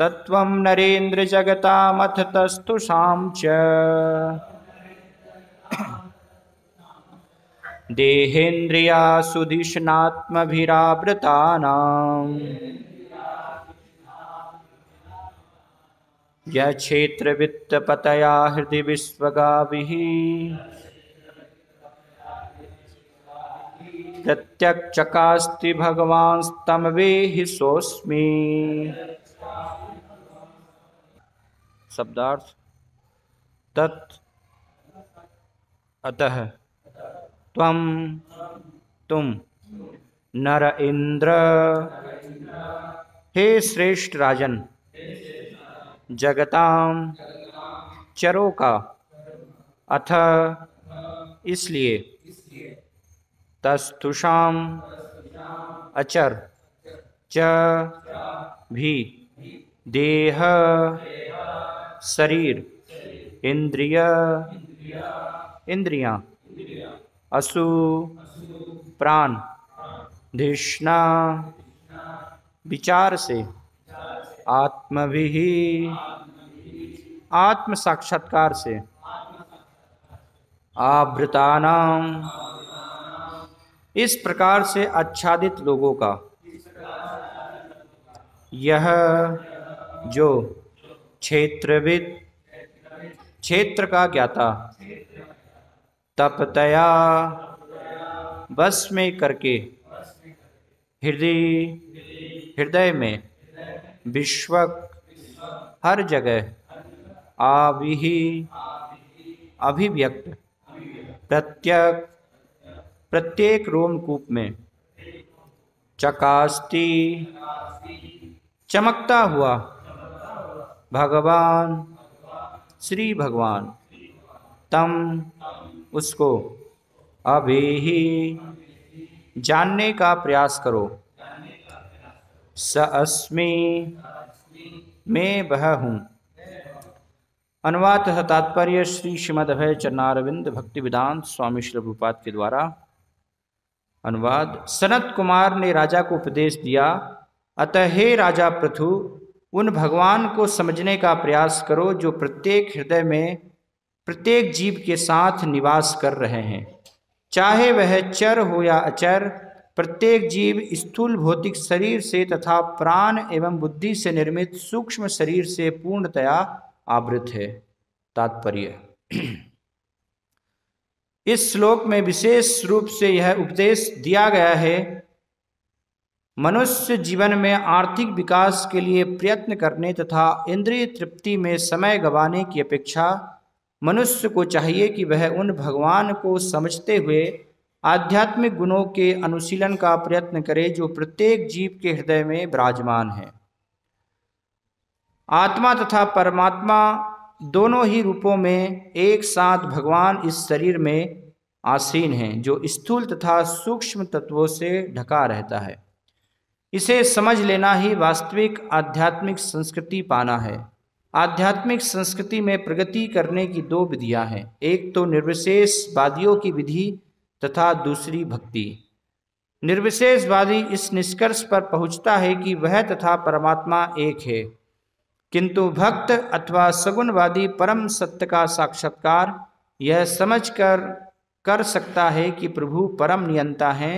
तत्त्वं तस्तुषां च देहेन्द्रिया सुदिशनात्मभिरावृतानाम् यक्षेत्रवित्तपतया हृदि विश्वगाभिः प्रत्यक्चकास्ति भगवांस्तमवेहि सोऽस्मि शब्दार्थ तत् अतः तम तुम नर इंद्र हे श्रेष्ठ राजन जगताम चरो का अथ इसलिए तस्तुषाम अचर च भी देह शरीर इंद्रिय इंद्रिया असु प्राण धिष्णा विचार से आत्म भी आत्म साक्षात्कार से आवृतानाम इस प्रकार से आच्छादित लोगों का यह जो क्षेत्रविद क्षेत्र का ज्ञाता तपतया बस में करके हृदय हृदय में विश्वक हर जगह आविही अभिव्यक्त प्रत्यक प्रत्येक रोमकूप में चकास्ती चमकता हुआ भगवान श्री भगवान तम उसको अभी ही जानने का प्रयास करो सअस्मी मैं वह हूँ अनुवाद तात्पर्य श्री श्रीमद अभय चरणारविंद भक्ति विधान स्वामी श्रभुपात के द्वारा अनुवाद सनत कुमार ने राजा को उपदेश दिया अतः हे राजा पृथु उन भगवान को समझने का प्रयास करो जो प्रत्येक हृदय में प्रत्येक जीव के साथ निवास कर रहे हैं चाहे वह चर हो या अचर प्रत्येक जीव स्थूल भौतिक शरीर से तथा प्राण एवं बुद्धि से निर्मित सूक्ष्म शरीर से पूर्णतया आवृत है तात्पर्य इस श्लोक में विशेष रूप से यह उपदेश दिया गया है मनुष्य जीवन में आर्थिक विकास के लिए प्रयत्न करने तथा इंद्रिय तृप्ति में समय गवाने की अपेक्षा मनुष्य को चाहिए कि वह उन भगवान को समझते हुए आध्यात्मिक गुणों के अनुशीलन का प्रयत्न करे जो प्रत्येक जीव के हृदय में विराजमान है आत्मा तथा परमात्मा दोनों ही रूपों में एक साथ भगवान इस शरीर में आसीन हैं जो स्थूल तथा सूक्ष्म तत्वों से ढका रहता है इसे समझ लेना ही वास्तविक आध्यात्मिक संस्कृति पाना है आध्यात्मिक संस्कृति में प्रगति करने की दो विधियां हैं एक तो निर्विशेष वादियों की विधि तथा दूसरी भक्ति निर्विशेषवादी इस निष्कर्ष पर पहुंचता है कि वह तथा परमात्मा एक है किंतु भक्त अथवा सगुणवादी परम सत्य का साक्षात्कार यह समझकर कर सकता है कि प्रभु परम नियंता हैं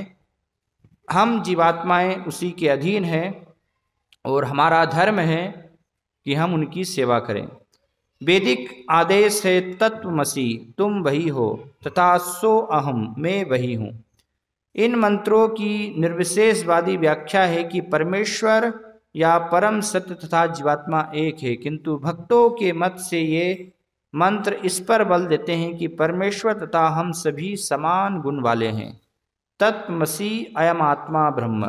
हम जीवात्माएं उसी के अधीन हैं और हमारा धर्म है कि हम उनकी सेवा करें वैदिक आदेश है तत्व मसीह तुम वही हो तथा सो अहम मैं वही हूँ इन मंत्रों की निर्विशेषवादी व्याख्या है कि परमेश्वर या परम सत्य तथा जीवात्मा एक है किंतु भक्तों के मत से ये मंत्र इस पर बल देते हैं कि परमेश्वर तथा हम सभी समान गुण वाले हैं तत्मसी अयम आत्मा ब्रह्म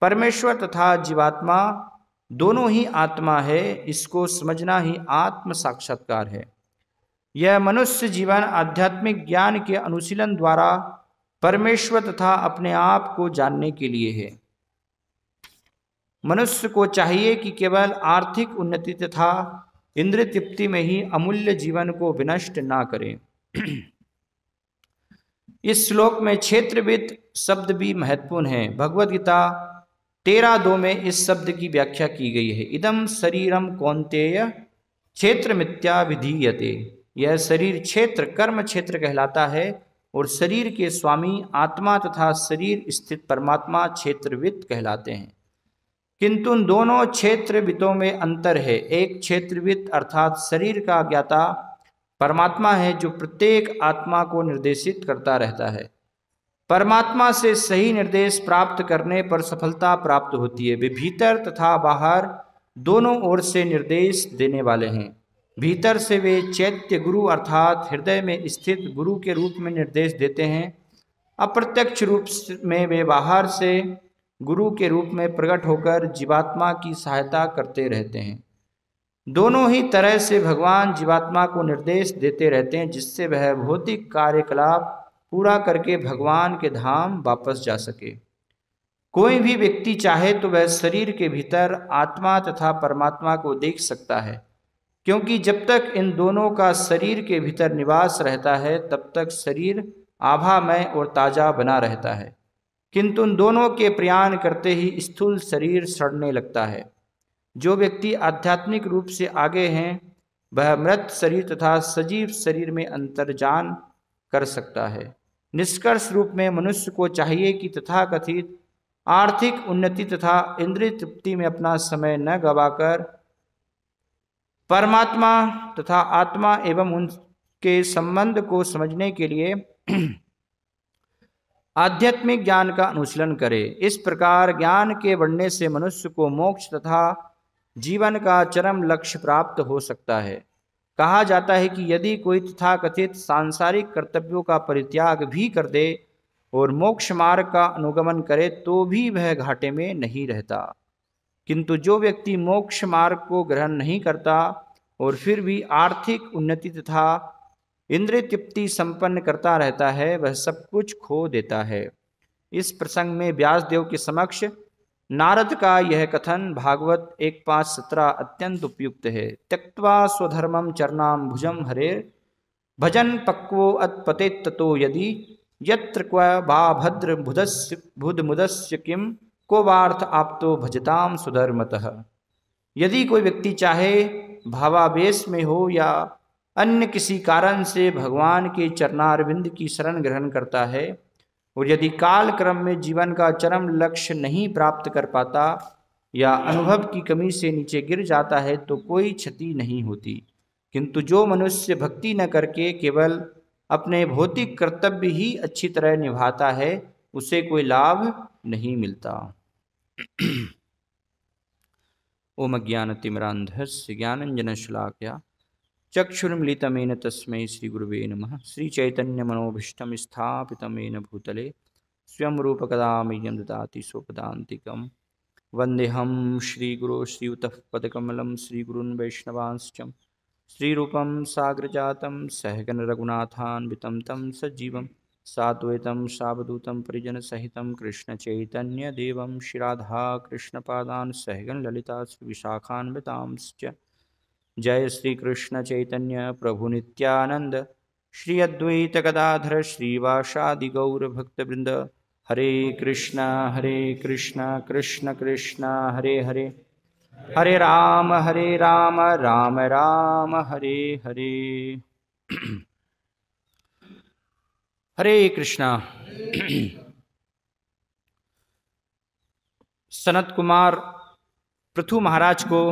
परमेश्वर तथा जीवात्मा दोनों ही आत्मा है इसको समझना ही आत्म साक्षात्कार है यह मनुष्य जीवन आध्यात्मिक ज्ञान के अनुशीलन द्वारा परमेश्वर तथा अपने आप को जानने के लिए है मनुष्य को चाहिए कि केवल आर्थिक उन्नति तथा इंद्र तृप्ति में ही अमूल्य जीवन को विनष्ट ना करें इस श्लोक में क्षेत्रविद शब्द भी महत्वपूर्ण है भगवदगीता गीता दो में इस शब्द की व्याख्या की गई है इदम शरीरम कौनतेय क्षेत्र मिथ्या यह शरीर क्षेत्र कर्म क्षेत्र कहलाता है और शरीर के स्वामी आत्मा तथा शरीर स्थित परमात्मा क्षेत्रविद कहलाते हैं किंतु दोनों क्षेत्रविदों में अंतर है एक क्षेत्रविद अर्थात शरीर का ज्ञाता परमात्मा है जो प्रत्येक आत्मा को निर्देशित करता रहता है परमात्मा से सही निर्देश प्राप्त करने पर सफलता प्राप्त होती है वे भीतर तथा बाहर दोनों ओर से निर्देश देने वाले हैं भीतर से वे चैत्य गुरु अर्थात हृदय में स्थित गुरु के रूप में निर्देश देते हैं अप्रत्यक्ष रूप में वे बाहर से गुरु के रूप में प्रकट होकर जीवात्मा की सहायता करते रहते हैं दोनों ही तरह से भगवान जीवात्मा को निर्देश देते रहते हैं जिससे वह भौतिक कार्यकलाप पूरा करके भगवान के धाम वापस जा सके कोई भी व्यक्ति चाहे तो वह शरीर के भीतर आत्मा तथा परमात्मा को देख सकता है क्योंकि जब तक इन दोनों का शरीर के भीतर निवास रहता है तब तक शरीर आभामय और ताज़ा बना रहता है किंतु उन दोनों के प्रयाण करते ही स्थूल शरीर सड़ने लगता है जो व्यक्ति आध्यात्मिक रूप से आगे हैं वह मृत शरीर तथा सजीव शरीर में अंतर्जान कर सकता है निष्कर्ष रूप में मनुष्य को चाहिए कि तथा कथित आर्थिक उन्नति तथा इंद्रिय तृप्ति में अपना समय न गवाकर परमात्मा तथा आत्मा एवं उनके संबंध को समझने के लिए आध्यात्मिक ज्ञान का अनुशीलन करे इस प्रकार ज्ञान के बढ़ने से मनुष्य को मोक्ष तथा जीवन का चरम लक्ष्य प्राप्त हो सकता है कहा जाता है कि यदि कोई तथाकथित सांसारिक कर्तव्यों का परित्याग भी कर दे और मोक्ष मार्ग का अनुगमन करे तो भी वह घाटे में नहीं रहता किंतु जो व्यक्ति मोक्ष मार्ग को ग्रहण नहीं करता और फिर भी आर्थिक उन्नति तथा इंद्र तृप्ति संपन्न करता रहता है वह सब कुछ खो देता है इस प्रसंग में व्यासदेव के समक्ष नारद का यह कथन भागवत एक पांच सत्रह अत्यंत उपयुक्त है त्यक्वा स्वधर्म चरणाम भुजम हरे भजन पक्वो अत्पते तो यदि यत्र क्व वा भद्र भुदस्य मुदस्य किम को वार्थ तो भजताम सुधर्मतः यदि कोई व्यक्ति चाहे भावावेश में हो या अन्य किसी कारण से भगवान के चरणारविंद की शरण ग्रहण करता है और यदि काल क्रम में जीवन का चरम लक्ष्य नहीं प्राप्त कर पाता या अनुभव की कमी से नीचे गिर जाता है तो कोई क्षति नहीं होती किंतु जो मनुष्य भक्ति न करके केवल अपने भौतिक कर्तव्य ही अच्छी तरह निभाता है उसे कोई लाभ नहीं मिलता ओम ज्ञान तिमरांधस्य ज्ञानंजन श्लाघया चक्षुर्मीलितमेन तस्मै श्रीगुरवे मनोभीष्ट स्थापित मेन भूतले स्वयं रूपकदा श्रीगुरून् वैष्णवांश स्वपदान्तिकं वन्देऽहं श्रीगुरो सहगन पदकमलं श्रीगुरून् सजीव श्रीरूपं साग्रजातं सहगणरघुनाथान्वितं सहित सजीवं साद्वैतं सावधूतं परिजनसहितं सहगन ललिता श्री विशाखान्वता जय श्री कृष्ण चैतन्य प्रभु नित्यानंद श्री अद्वैत गदाधर श्रीवासादि गौर भक्तवृंद हरे कृष्णा हरे कृष्णा कृष्ण कृष्णा हरे हरे हरे राम हरे राम राम राम हरे हरे हरे कृष्णा सनत कुमार पृथु महाराज को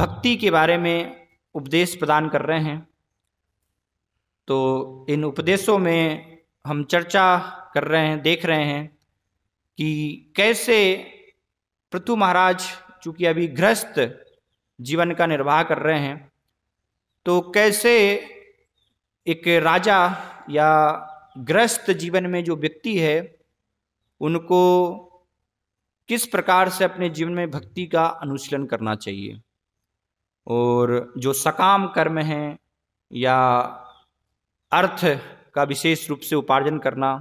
भक्ति के बारे में उपदेश प्रदान कर रहे हैं तो इन उपदेशों में हम चर्चा कर रहे हैं देख रहे हैं कि कैसे पृथु महाराज चूँकि अभी गृहस्थ जीवन का निर्वाह कर रहे हैं तो कैसे एक राजा या ग्रस्त जीवन में जो व्यक्ति है उनको किस प्रकार से अपने जीवन में भक्ति का अनुशीलन करना चाहिए और जो सकाम कर्म हैं या अर्थ का विशेष रूप से उपार्जन करना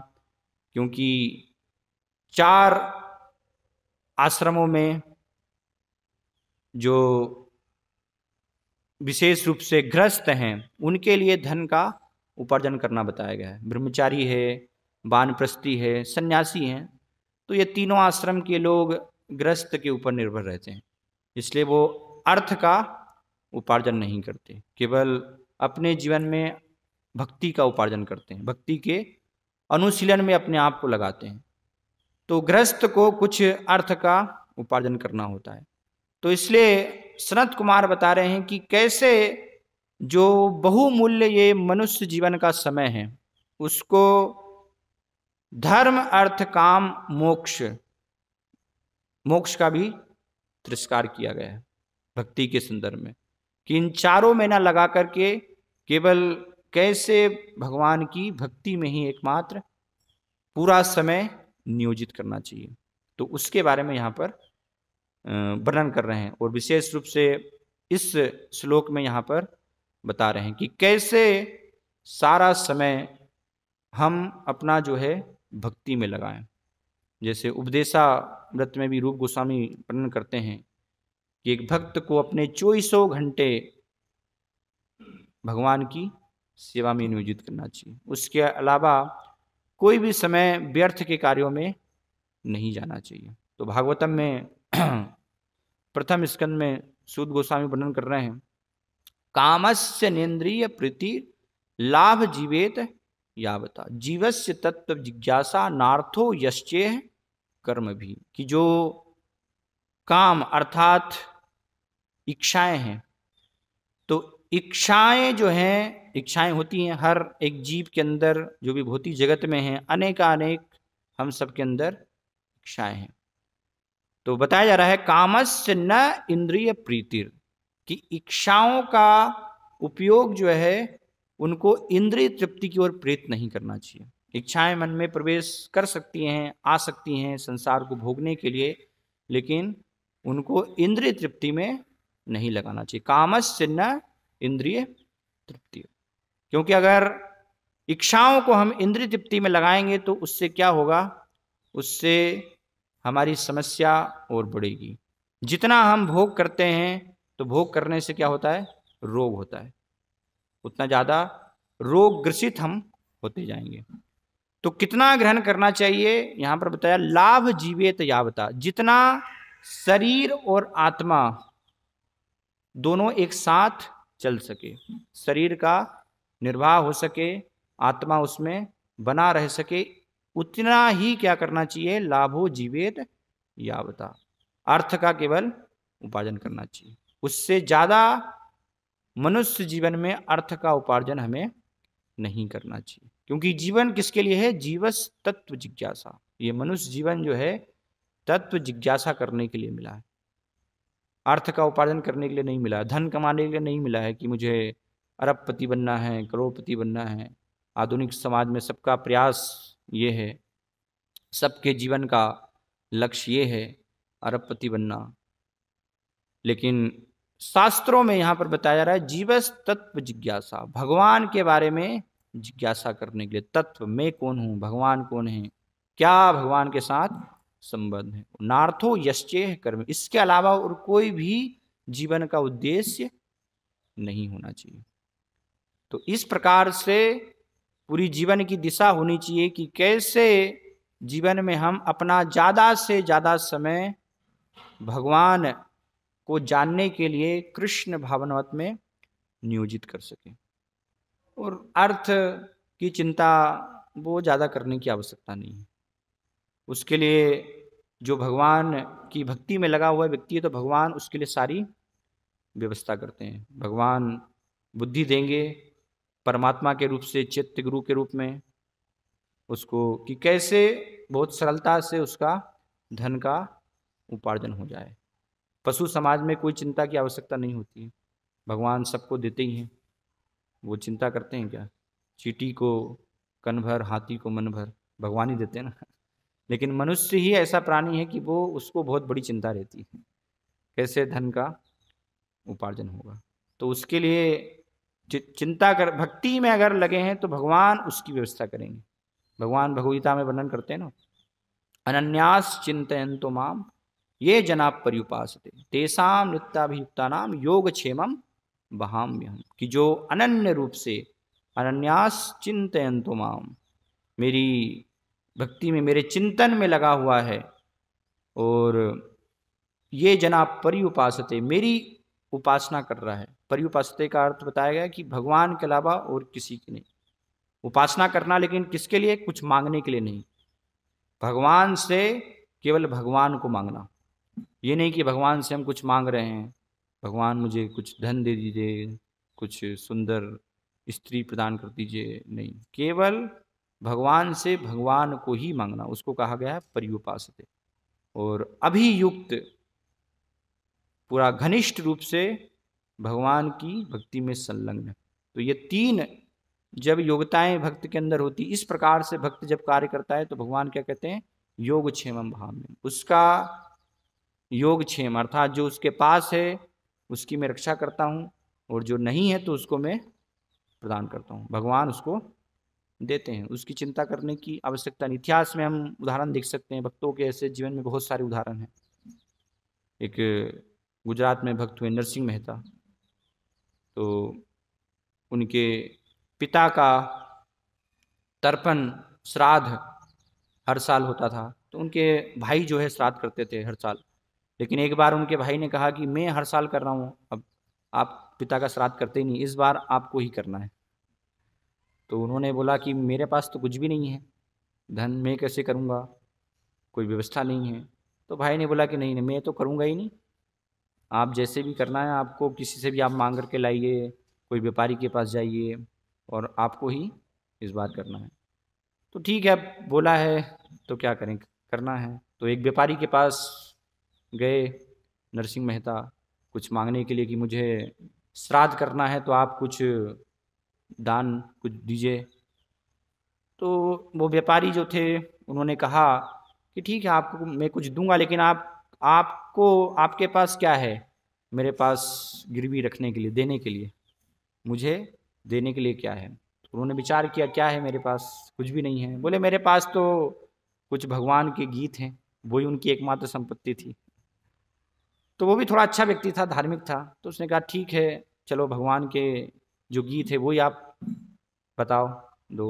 क्योंकि चार आश्रमों में जो विशेष रूप से ग्रस्त हैं उनके लिए धन का उपार्जन करना बताया गया है ब्रह्मचारी है बानप्रस्थी है सन्यासी हैं तो ये तीनों आश्रम के लोग ग्रस्त के ऊपर निर्भर रहते हैं इसलिए वो अर्थ का उपार्जन नहीं करते केवल अपने जीवन में भक्ति का उपार्जन करते हैं भक्ति के अनुशीलन में अपने आप को लगाते हैं तो गृहस्थ को कुछ अर्थ का उपार्जन करना होता है तो इसलिए सनत कुमार बता रहे हैं कि कैसे जो बहुमूल्य ये मनुष्य जीवन का समय है उसको धर्म अर्थ काम मोक्ष मोक्ष का भी तिरस्कार किया गया है भक्ति के संदर्भ में कि इन चारों में ना लगा करके केवल कैसे भगवान की भक्ति में ही एकमात्र पूरा समय नियोजित करना चाहिए तो उसके बारे में यहाँ पर वर्णन कर रहे हैं और विशेष रूप से इस श्लोक में यहाँ पर बता रहे हैं कि कैसे सारा समय हम अपना जो है भक्ति में लगाएं जैसे उपदेशा व्रत में भी रूप गोस्वामी वर्णन करते हैं कि एक भक्त को अपने चौबीसों घंटे भगवान की सेवा में नियोजित करना चाहिए उसके अलावा कोई भी समय व्यर्थ के कार्यों में नहीं जाना चाहिए तो भागवतम में प्रथम स्कंद में सूद गोस्वामी वर्णन कर रहे हैं कामस्य नेन्द्रिय प्रीति लाभ जीवेत यावता जीवस्य तत्व जिज्ञासा नार्थो यश्चे कर्म भी कि जो काम अर्थात इच्छाएं हैं तो इच्छाएं जो हैं इच्छाएं होती हैं हर एक जीव के अंदर जो भी भौतिक जगत में हैं अनेकानेक हम सब के अंदर इच्छाएं हैं तो बताया जा रहा है कामस्य न इंद्रिय प्रीतिर कि इच्छाओं का उपयोग जो है उनको इंद्रिय तृप्ति की ओर प्रेरित नहीं करना चाहिए इच्छाएं मन में प्रवेश कर सकती हैं आ सकती हैं संसार को भोगने के लिए लेकिन उनको इंद्रिय तृप्ति में नहीं लगाना चाहिए कामस चिन्ह इंद्रिय तृप्ति क्योंकि अगर इच्छाओं को हम इंद्रिय तृप्ति में लगाएंगे तो उससे क्या होगा उससे हमारी समस्या और बढ़ेगी जितना हम भोग करते हैं तो भोग करने से क्या होता है रोग होता है उतना ज़्यादा रोग ग्रसित हम होते जाएंगे तो कितना ग्रहण करना चाहिए यहाँ पर बताया लाभ जीवित यावता जितना शरीर और आत्मा दोनों एक साथ चल सके शरीर का निर्वाह हो सके आत्मा उसमें बना रह सके उतना ही क्या करना चाहिए लाभो जीवेत यावता अर्थ का केवल उपार्जन करना चाहिए उससे ज़्यादा मनुष्य जीवन में अर्थ का उपार्जन हमें नहीं करना चाहिए क्योंकि जीवन किसके लिए है जीवस तत्व जिज्ञासा ये मनुष्य जीवन जो है तत्व जिज्ञासा करने के लिए मिला है अर्थ का उपार्जन करने के लिए नहीं मिला धन कमाने के लिए नहीं मिला है कि मुझे अरबपति बनना है करोड़पति बनना है आधुनिक समाज में सबका प्रयास ये है सबके जीवन का लक्ष्य ये है अरबपति बनना लेकिन शास्त्रों में यहाँ पर बताया जा रहा है जीवस तत्व जिज्ञासा भगवान के बारे में जिज्ञासा करने के लिए तत्व मैं कौन हूँ भगवान कौन है क्या भगवान के साथ संबंध है नार्थो यश्चे कर्म इसके अलावा और कोई भी जीवन का उद्देश्य नहीं होना चाहिए तो इस प्रकार से पूरी जीवन की दिशा होनी चाहिए कि कैसे जीवन में हम अपना ज़्यादा से ज़्यादा समय भगवान को जानने के लिए कृष्ण भावनावत में नियोजित कर सकें और अर्थ की चिंता वो ज़्यादा करने की आवश्यकता नहीं है उसके लिए जो भगवान की भक्ति में लगा हुआ व्यक्ति है तो भगवान उसके लिए सारी व्यवस्था करते हैं भगवान बुद्धि देंगे परमात्मा के रूप से चित्त गुरु के रूप में उसको कि कैसे बहुत सरलता से उसका धन का उपार्जन हो जाए पशु समाज में कोई चिंता की आवश्यकता नहीं होती है भगवान सबको देते ही हैं वो चिंता करते हैं क्या चीटी को कन भर हाथी को मन भर भगवान ही देते हैं ना लेकिन मनुष्य ही ऐसा प्राणी है कि वो उसको बहुत बड़ी चिंता रहती है कैसे धन का उपार्जन होगा तो उसके लिए चिंता कर भक्ति में अगर लगे हैं तो भगवान उसकी व्यवस्था करेंगे भगवान भगवीता में वर्णन करते हैं ना अनन्यास चिंतन तो माम ये जनाप पर्युपास तेसाम नृत्याभियुक्ता नाम योग क्षेम बहाम्यहम कि जो अनन्य रूप से अनन्यास चिंतन तो माम मेरी भक्ति में मेरे चिंतन में लगा हुआ है और ये जना परिउपासते मेरी उपासना कर रहा है परिउपासते का अर्थ बताया गया कि भगवान के अलावा और किसी की नहीं उपासना करना लेकिन किसके लिए कुछ मांगने के लिए नहीं भगवान से केवल भगवान को मांगना ये नहीं कि भगवान से हम कुछ मांग रहे हैं भगवान मुझे कुछ धन दे दीजिए कुछ सुंदर स्त्री प्रदान कर दीजिए नहीं केवल भगवान से भगवान को ही मांगना उसको कहा गया है पर्युपासते और अभियुक्त पूरा घनिष्ठ रूप से भगवान की भक्ति में संलग्न तो ये तीन जब योग्यताएं भक्त के अंदर होती इस प्रकार से भक्त जब कार्य करता है तो भगवान क्या कहते हैं योग क्षेम भाव में उसका योग क्षेम अर्थात जो उसके पास है उसकी मैं रक्षा करता हूँ और जो नहीं है तो उसको मैं प्रदान करता हूँ भगवान उसको देते हैं उसकी चिंता करने की आवश्यकता नहीं इतिहास में हम उदाहरण देख सकते हैं भक्तों के ऐसे जीवन में बहुत सारे उदाहरण हैं एक गुजरात में भक्त हुए नरसिंह मेहता तो उनके पिता का तर्पण श्राद्ध हर साल होता था तो उनके भाई जो है श्राद्ध करते थे हर साल लेकिन एक बार उनके भाई ने कहा कि मैं हर साल कर रहा हूँ अब आप पिता का श्राद्ध करते ही नहीं इस बार आपको ही करना है तो उन्होंने बोला कि मेरे पास तो कुछ भी नहीं है धन मैं कैसे करूँगा कोई व्यवस्था नहीं है तो भाई ने बोला कि नहीं नहीं मैं तो करूँगा ही नहीं आप जैसे भी करना है आपको किसी से भी आप मांग करके लाइए कोई व्यापारी के पास जाइए और आपको ही इस बार करना है तो ठीक है बोला है तो क्या करें करना है तो एक व्यापारी के पास गए नरसिंह मेहता कुछ मांगने के लिए कि मुझे श्राद्ध करना है तो आप कुछ दान कुछ दीजिए तो वो व्यापारी जो थे उन्होंने कहा कि ठीक है आपको मैं कुछ दूंगा लेकिन आप आपको आपके पास क्या है मेरे पास गिरवी रखने के लिए देने के लिए मुझे देने के लिए क्या है तो उन्होंने विचार किया क्या है मेरे पास कुछ भी नहीं है बोले मेरे पास तो कुछ भगवान के गीत हैं वही उनकी एकमात्र संपत्ति थी तो वो भी थोड़ा अच्छा व्यक्ति था धार्मिक था तो उसने कहा ठीक है चलो भगवान के जो गीत है वही आप बताओ दो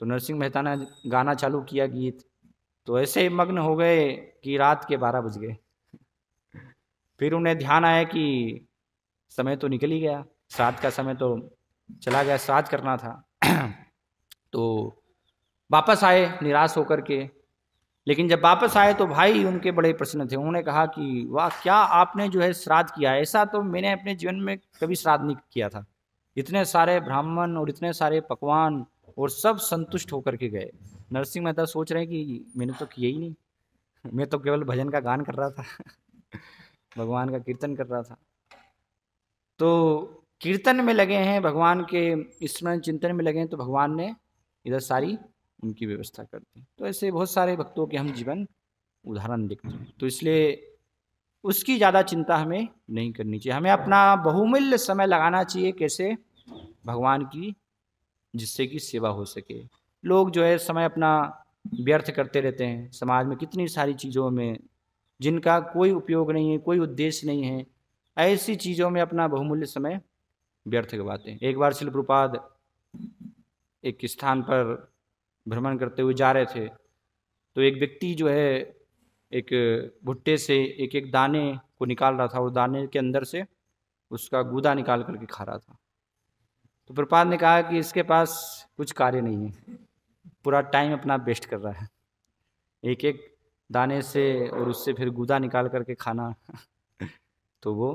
तो नरसिंह मेहता ने गाना चालू किया गीत तो ऐसे ही मग्न हो गए कि रात के बारह बज गए फिर उन्हें ध्यान आया कि समय तो निकल ही गया श्राद्ध का समय तो चला गया श्राद्ध करना था तो वापस आए निराश होकर के लेकिन जब वापस आए तो भाई उनके बड़े प्रश्न थे उन्होंने कहा कि वाह क्या आपने जो है श्राद्ध किया ऐसा तो मैंने अपने जीवन में कभी श्राद्ध नहीं किया था इतने सारे ब्राह्मण और इतने सारे पकवान और सब संतुष्ट होकर के गए नरसिंह मेहता सोच रहे हैं कि मैंने तो किया ही नहीं मैं तो केवल भजन का गान कर रहा था भगवान का कीर्तन कर रहा था तो कीर्तन में लगे हैं भगवान के स्मरण चिंतन में लगे हैं तो भगवान ने इधर सारी उनकी व्यवस्था कर दी तो ऐसे बहुत सारे भक्तों के हम जीवन उदाहरण देखते हैं तो इसलिए उसकी ज़्यादा चिंता हमें नहीं करनी चाहिए हमें अपना बहुमूल्य समय लगाना चाहिए कैसे भगवान की जिससे कि सेवा हो सके लोग जो है समय अपना व्यर्थ करते रहते हैं समाज में कितनी सारी चीज़ों में जिनका कोई उपयोग नहीं है कोई उद्देश्य नहीं है ऐसी चीज़ों में अपना बहुमूल्य समय व्यर्थ गवाते हैं एक बार शिल्प्रपाद एक स्थान पर भ्रमण करते हुए जा रहे थे तो एक व्यक्ति जो है एक भुट्टे से एक एक दाने को निकाल रहा था और दाने के अंदर से उसका गूदा निकाल करके खा रहा था तो प्रपात ने कहा कि इसके पास कुछ कार्य नहीं है पूरा टाइम अपना वेस्ट कर रहा है एक एक दाने से और उससे फिर गूदा निकाल करके खाना तो वो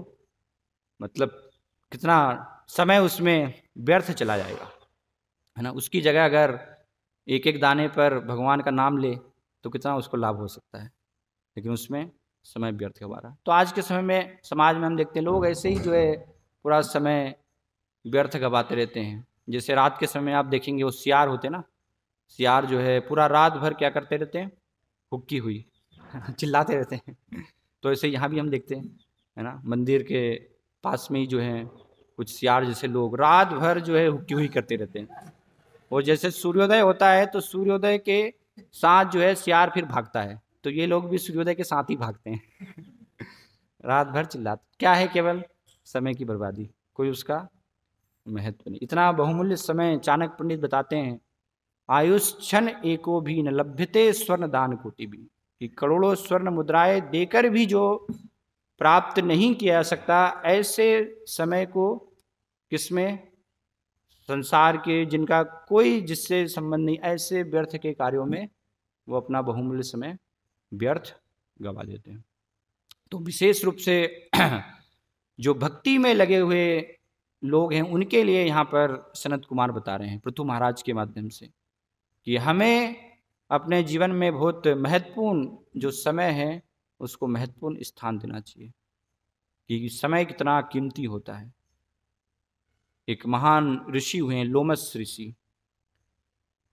मतलब कितना समय उसमें व्यर्थ चला जाएगा है ना उसकी जगह अगर एक एक दाने पर भगवान का नाम ले तो कितना उसको लाभ हो सकता है लेकिन उसमें समय व्यर्थ हो रहा तो आज के समय में समाज में हम देखते हैं लोग ऐसे ही जो है पूरा समय व्यर्थ गवाते रहते हैं जैसे रात के समय आप देखेंगे वो सियार होते ना सियार जो है पूरा रात भर क्या करते रहते हैं हुक्की हुई चिल्लाते रहते हैं तो ऐसे यहाँ भी हम देखते हैं है ना मंदिर के पास में ही जो है कुछ सियार जैसे लोग रात भर जो है हुक्की हुई करते रहते हैं और जैसे सूर्योदय होता है तो सूर्योदय के साथ जो है सियार फिर भागता है तो ये लोग भी सूर्योदय के साथ ही भागते हैं रात भर चिल्लाते क्या है केवल समय की बर्बादी कोई उसका महत्व नहीं इतना बहुमूल्य समय चाणक पंडित बताते हैं आयुष क्षण एको भी न लभ्यते स्वर्ण दान कोटि भी कि करोड़ों स्वर्ण मुद्राएं देकर भी जो प्राप्त नहीं किया जा सकता ऐसे समय को किसमें संसार के जिनका कोई जिससे संबंध नहीं ऐसे व्यर्थ के कार्यों में वो अपना बहुमूल्य समय व्यर्थ गवा देते हैं तो विशेष रूप से जो भक्ति में लगे हुए लोग हैं उनके लिए यहाँ पर सनत कुमार बता रहे हैं पृथु महाराज के माध्यम से कि हमें अपने जीवन में बहुत महत्वपूर्ण जो समय है उसको महत्वपूर्ण स्थान देना चाहिए कि समय कितना कीमती होता है एक महान ऋषि हुए हैं लोमस ऋषि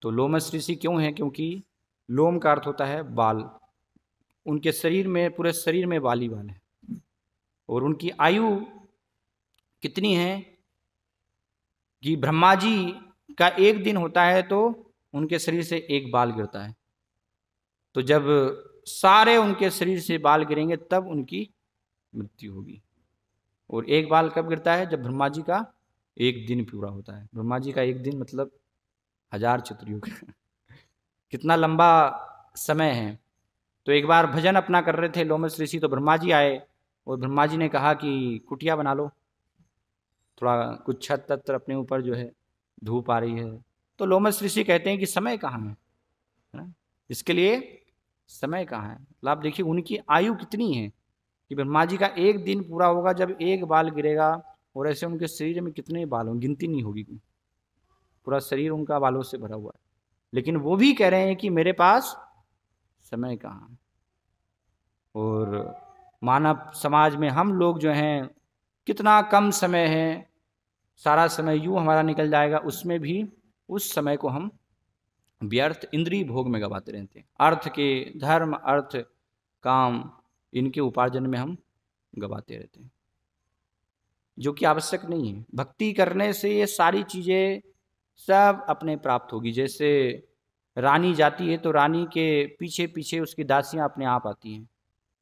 तो लोमस ऋषि क्यों हैं क्योंकि लोम का अर्थ होता है बाल उनके शरीर में पूरे शरीर में बाल है और उनकी आयु कितनी है कि ब्रह्मा जी का एक दिन होता है तो उनके शरीर से एक बाल गिरता है तो जब सारे उनके शरीर से बाल गिरेंगे तब उनकी मृत्यु होगी और एक बाल कब गिरता है जब ब्रह्मा जी का एक दिन पूरा होता है ब्रह्मा जी का एक दिन मतलब हजार चतुर्युग कितना लंबा समय है तो एक बार भजन अपना कर रहे थे लोमस ऋषि तो ब्रह्मा जी आए और ब्रह्मा जी ने कहा कि कुटिया बना लो थोड़ा कुछ छत तत्र अपने ऊपर जो है धूप आ रही है तो लोमस ऋषि कहते हैं कि समय कहाँ है ना इसके लिए समय कहाँ है मतलब आप देखिए उनकी आयु कितनी है कि ब्रह्मा जी का एक दिन पूरा होगा जब एक बाल गिरेगा और ऐसे उनके शरीर में कितने बाल होंगे गिनती नहीं होगी पूरा शरीर उनका बालों से भरा हुआ है लेकिन वो भी कह रहे हैं कि मेरे पास समय कहाँ और मानव समाज में हम लोग जो हैं कितना कम समय है सारा समय यूँ हमारा निकल जाएगा उसमें भी उस समय को हम व्यर्थ इंद्रिय भोग में गवाते रहते हैं अर्थ के धर्म अर्थ काम इनके उपार्जन में हम गवाते रहते हैं जो कि आवश्यक नहीं है भक्ति करने से ये सारी चीज़ें सब अपने प्राप्त होगी जैसे रानी जाती है तो रानी के पीछे पीछे उसकी दासियां अपने आप आती हैं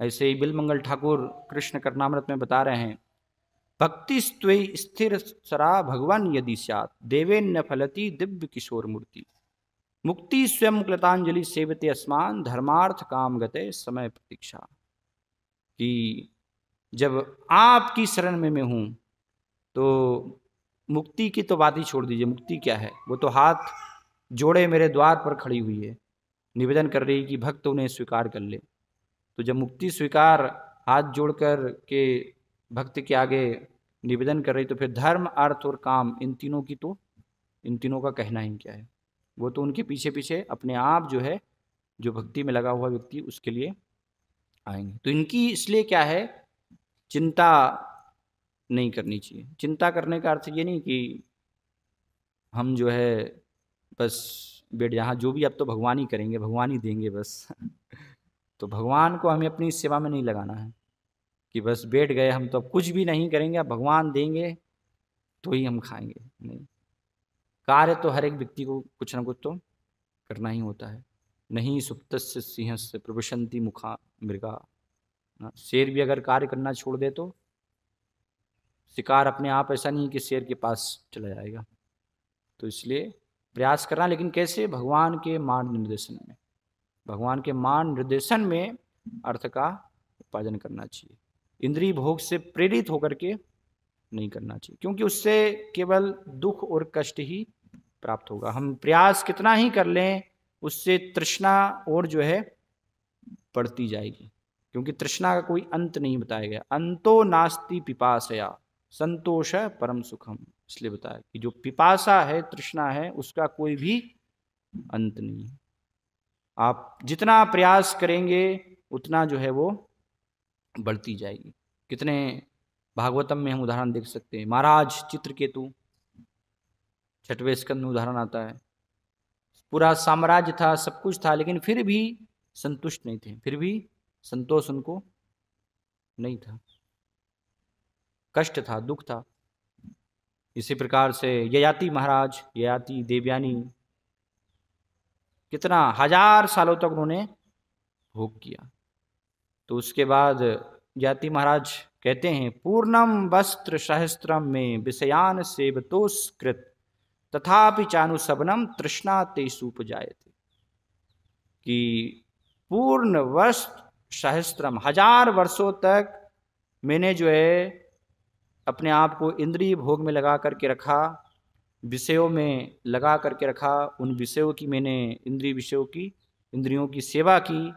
ऐसे ही बिलमंगल ठाकुर कृष्ण करनामृत में बता रहे हैं भक्ति स्त्वी स्थिर सरा भगवान यदि सात न फलती दिव्य किशोर मूर्ति मुक्ति स्वयं कृतांजलि सेवते असमान धर्मार्थ काम गते समय प्रतीक्षा कि जब आपकी शरण में मैं हूं तो मुक्ति की तो बात ही छोड़ दीजिए मुक्ति क्या है वो तो हाथ जोड़े मेरे द्वार पर खड़ी हुई है निवेदन कर रही कि भक्त उन्हें स्वीकार कर ले तो जब मुक्ति स्वीकार हाथ जोड़ कर के भक्त के आगे निवेदन कर रही तो फिर धर्म अर्थ और काम इन तीनों की तो इन तीनों का कहना ही क्या है वो तो उनके पीछे पीछे अपने आप जो है जो भक्ति में लगा हुआ व्यक्ति उसके लिए आएंगे तो इनकी इसलिए क्या है चिंता नहीं करनी चाहिए चिंता करने का अर्थ ये नहीं कि हम जो है बस बेट यहाँ जो भी आप तो भगवान ही करेंगे भगवान ही देंगे बस तो भगवान को हमें अपनी सेवा में नहीं लगाना है कि बस बैठ गए हम तो अब कुछ भी नहीं करेंगे भगवान देंगे तो ही हम खाएंगे नहीं कार्य तो हर एक व्यक्ति को कुछ ना कुछ तो करना ही होता है नहीं सुप्त से सिंह से प्रभुशंति मुखा मृगा हाँ, शेर भी अगर कार्य करना छोड़ दे तो शिकार अपने आप ऐसा नहीं कि शेर के पास चला जाएगा तो इसलिए प्रयास है लेकिन कैसे भगवान के मान निर्देशन में भगवान के मान निर्देशन में अर्थ का उपार्जन करना चाहिए इंद्रिय भोग से प्रेरित होकर के नहीं करना चाहिए क्योंकि उससे केवल दुख और कष्ट ही प्राप्त होगा हम प्रयास कितना ही कर लें उससे तृष्णा और जो है बढ़ती जाएगी क्योंकि तृष्णा का कोई अंत नहीं बताया गया अंतो नास्ति पिपाशया संतोष परम सुखम इसलिए बताया कि जो पिपासा है तृष्णा है उसका कोई भी अंत नहीं है आप जितना प्रयास करेंगे उतना जो है वो बढ़ती जाएगी कितने भागवतम में हम उदाहरण देख सकते हैं महाराज चित्रकेतु छठवे स्कंद में उदाहरण आता है पूरा साम्राज्य था सब कुछ था लेकिन फिर भी संतुष्ट नहीं थे फिर भी संतोष उनको नहीं था कष्ट था दुख था इसी प्रकार से ययाति महाराज ययाति देवयानी कितना हजार सालों तक उन्होंने भोग किया तो उसके बाद याति महाराज कहते हैं पूर्णम वस्त्र सहस्त्रम में विषयान सेवतोस्कृत तथापि सबनम तृष्णा सूप जाए थे कि पूर्ण वस्त्र सहस्त्रम हजार वर्षों तक मैंने जो है अपने आप को इंद्रिय भोग में लगा करके रखा विषयों में लगा करके रखा उन विषयों की मैंने इंद्रिय विषयों की इंद्रियों की सेवा की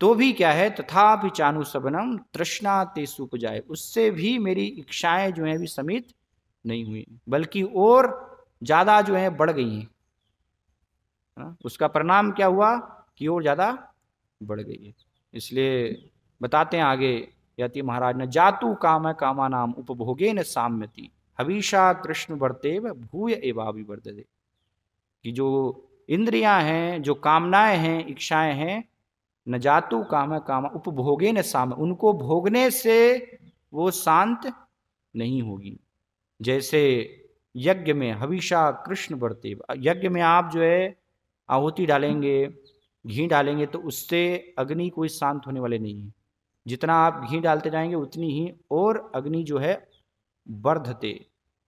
तो भी क्या है तथापि चानु सबनम तृष्णा ते सुख जाए उससे भी मेरी इच्छाएं जो हैं अभी समित नहीं हुई बल्कि और ज़्यादा जो है बढ़ गई हैं हाँ, उसका परिणाम क्या हुआ कि और ज़्यादा बढ़ गई है इसलिए बताते हैं आगे यति महाराज ने जातु काम कामा नाम उपभोगे न साम्यति हविषा कृष्ण बढ़ते व भूय एवाभि दे कि जो इंद्रियां हैं जो कामनाएं हैं इच्छाएं हैं न जातु काम काम उपभोगे न साम उनको भोगने से वो शांत नहीं होगी जैसे यज्ञ में हविषा कृष्ण बढ़ते यज्ञ में आप जो है आहुति डालेंगे घी डालेंगे तो उससे अग्नि कोई शांत होने वाले नहीं है जितना आप घी डालते जाएंगे उतनी ही और अग्नि जो है वर्धते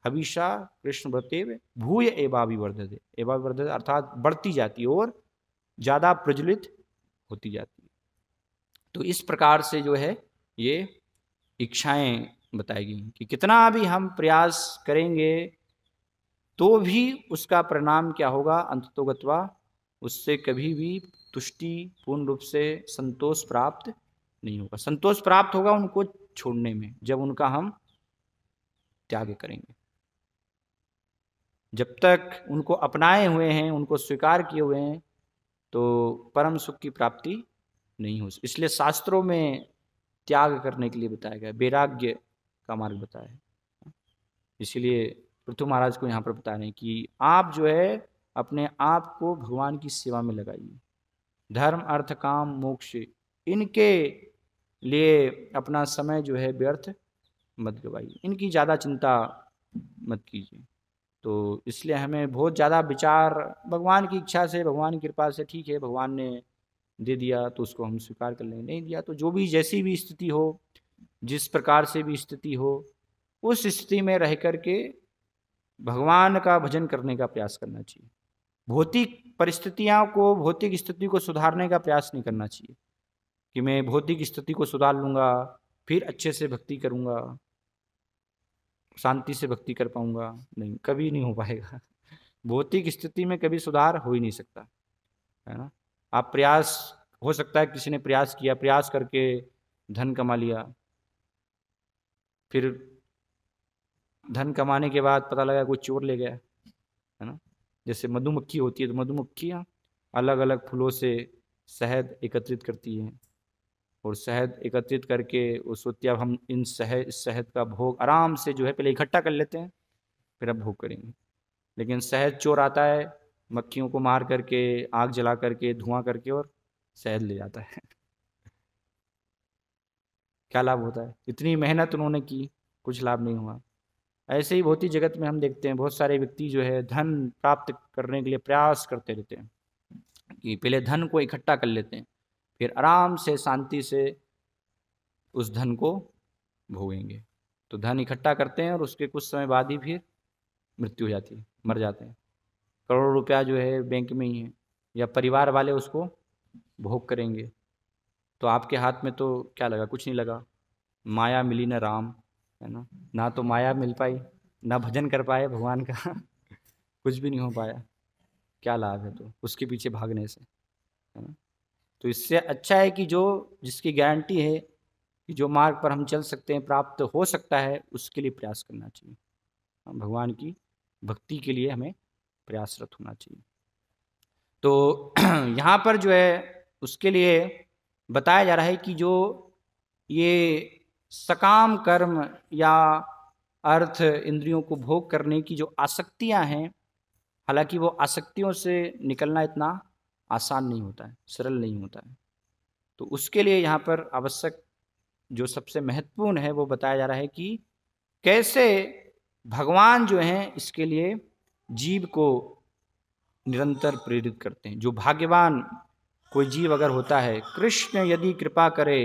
हबीशा कृष्ण व्रतेव भूय एबावी वर्धते एबावी वर्धते अर्थात बढ़ती जाती है और ज़्यादा प्रज्वलित होती जाती है तो इस प्रकार से जो है ये इच्छाएं बताई गई कि कितना भी हम प्रयास करेंगे तो भी उसका परिणाम क्या होगा अंततोगत्वा उससे कभी भी तुष्टि पूर्ण रूप से संतोष प्राप्त नहीं होगा संतोष प्राप्त होगा उनको छोड़ने में जब उनका हम त्याग करेंगे जब तक उनको अपनाए हुए हैं उनको स्वीकार किए हुए हैं तो परम सुख की प्राप्ति नहीं हो इसलिए शास्त्रों में त्याग करने के लिए बताया गया वैराग्य का मार्ग बताया है इसलिए पृथ्वी महाराज को यहाँ पर बता रहे हैं कि आप जो है अपने आप को भगवान की सेवा में लगाइए धर्म अर्थ काम मोक्ष इनके लिए अपना समय जो है व्यर्थ मत गवाइए इनकी ज़्यादा चिंता मत कीजिए तो इसलिए हमें बहुत ज़्यादा विचार भगवान की इच्छा से भगवान की कृपा से ठीक है भगवान ने दे दिया तो उसको हम स्वीकार कर लेंगे नहीं दिया तो जो भी जैसी भी स्थिति हो जिस प्रकार से भी स्थिति हो उस स्थिति में रह कर के भगवान का भजन करने का प्रयास करना चाहिए भौतिक परिस्थितियों को भौतिक स्थिति को सुधारने का प्रयास नहीं करना चाहिए कि मैं भौतिक स्थिति को सुधार लूँगा फिर अच्छे से भक्ति करूँगा शांति से भक्ति कर पाऊँगा नहीं कभी नहीं हो पाएगा भौतिक स्थिति में कभी सुधार हो ही नहीं सकता है ना आप प्रयास हो सकता है किसी ने प्रयास किया प्रयास करके धन कमा लिया फिर धन कमाने के बाद पता लगा कोई चोर ले गया है ना जैसे मधुमक्खी होती है तो मधुमक्खियाँ अलग अलग फूलों से शहद एकत्रित करती हैं और शहद एकत्रित करके उस वक्त अब हम इन शहद शहद का भोग आराम से जो है पहले इकट्ठा कर लेते हैं फिर अब भोग करेंगे लेकिन शहद चोर आता है मक्खियों को मार करके आग जला करके धुआं करके और शहद ले जाता है क्या लाभ होता है इतनी मेहनत उन्होंने की कुछ लाभ नहीं हुआ ऐसे ही भौतिक जगत में हम देखते हैं बहुत सारे व्यक्ति जो है धन प्राप्त करने के लिए प्रयास करते रहते हैं कि पहले धन को इकट्ठा कर लेते हैं फिर आराम से शांति से उस धन को भोगेंगे तो धन इकट्ठा करते हैं और उसके कुछ समय बाद ही फिर मृत्यु हो जाती है मर जाते हैं करोड़ों रुपया जो है बैंक में ही है या परिवार वाले उसको भोग करेंगे तो आपके हाथ में तो क्या लगा कुछ नहीं लगा माया मिली ना राम है ना ना तो माया मिल पाई ना भजन कर पाए भगवान का कुछ भी नहीं हो पाया क्या लाभ है तो उसके पीछे भागने से है ना तो इससे अच्छा है कि जो जिसकी गारंटी है कि जो मार्ग पर हम चल सकते हैं प्राप्त हो सकता है उसके लिए प्रयास करना चाहिए हम हाँ, भगवान की भक्ति के लिए हमें प्रयासरत होना चाहिए तो यहाँ पर जो है उसके लिए बताया जा रहा है कि जो ये सकाम कर्म या अर्थ इंद्रियों को भोग करने की जो आसक्तियाँ हैं हालांकि वो आसक्तियों से निकलना इतना आसान नहीं होता है सरल नहीं होता है तो उसके लिए यहाँ पर आवश्यक जो सबसे महत्वपूर्ण है वो बताया जा रहा है कि कैसे भगवान जो हैं इसके लिए जीव को निरंतर प्रेरित करते हैं जो भाग्यवान कोई जीव अगर होता है कृष्ण यदि कृपा करे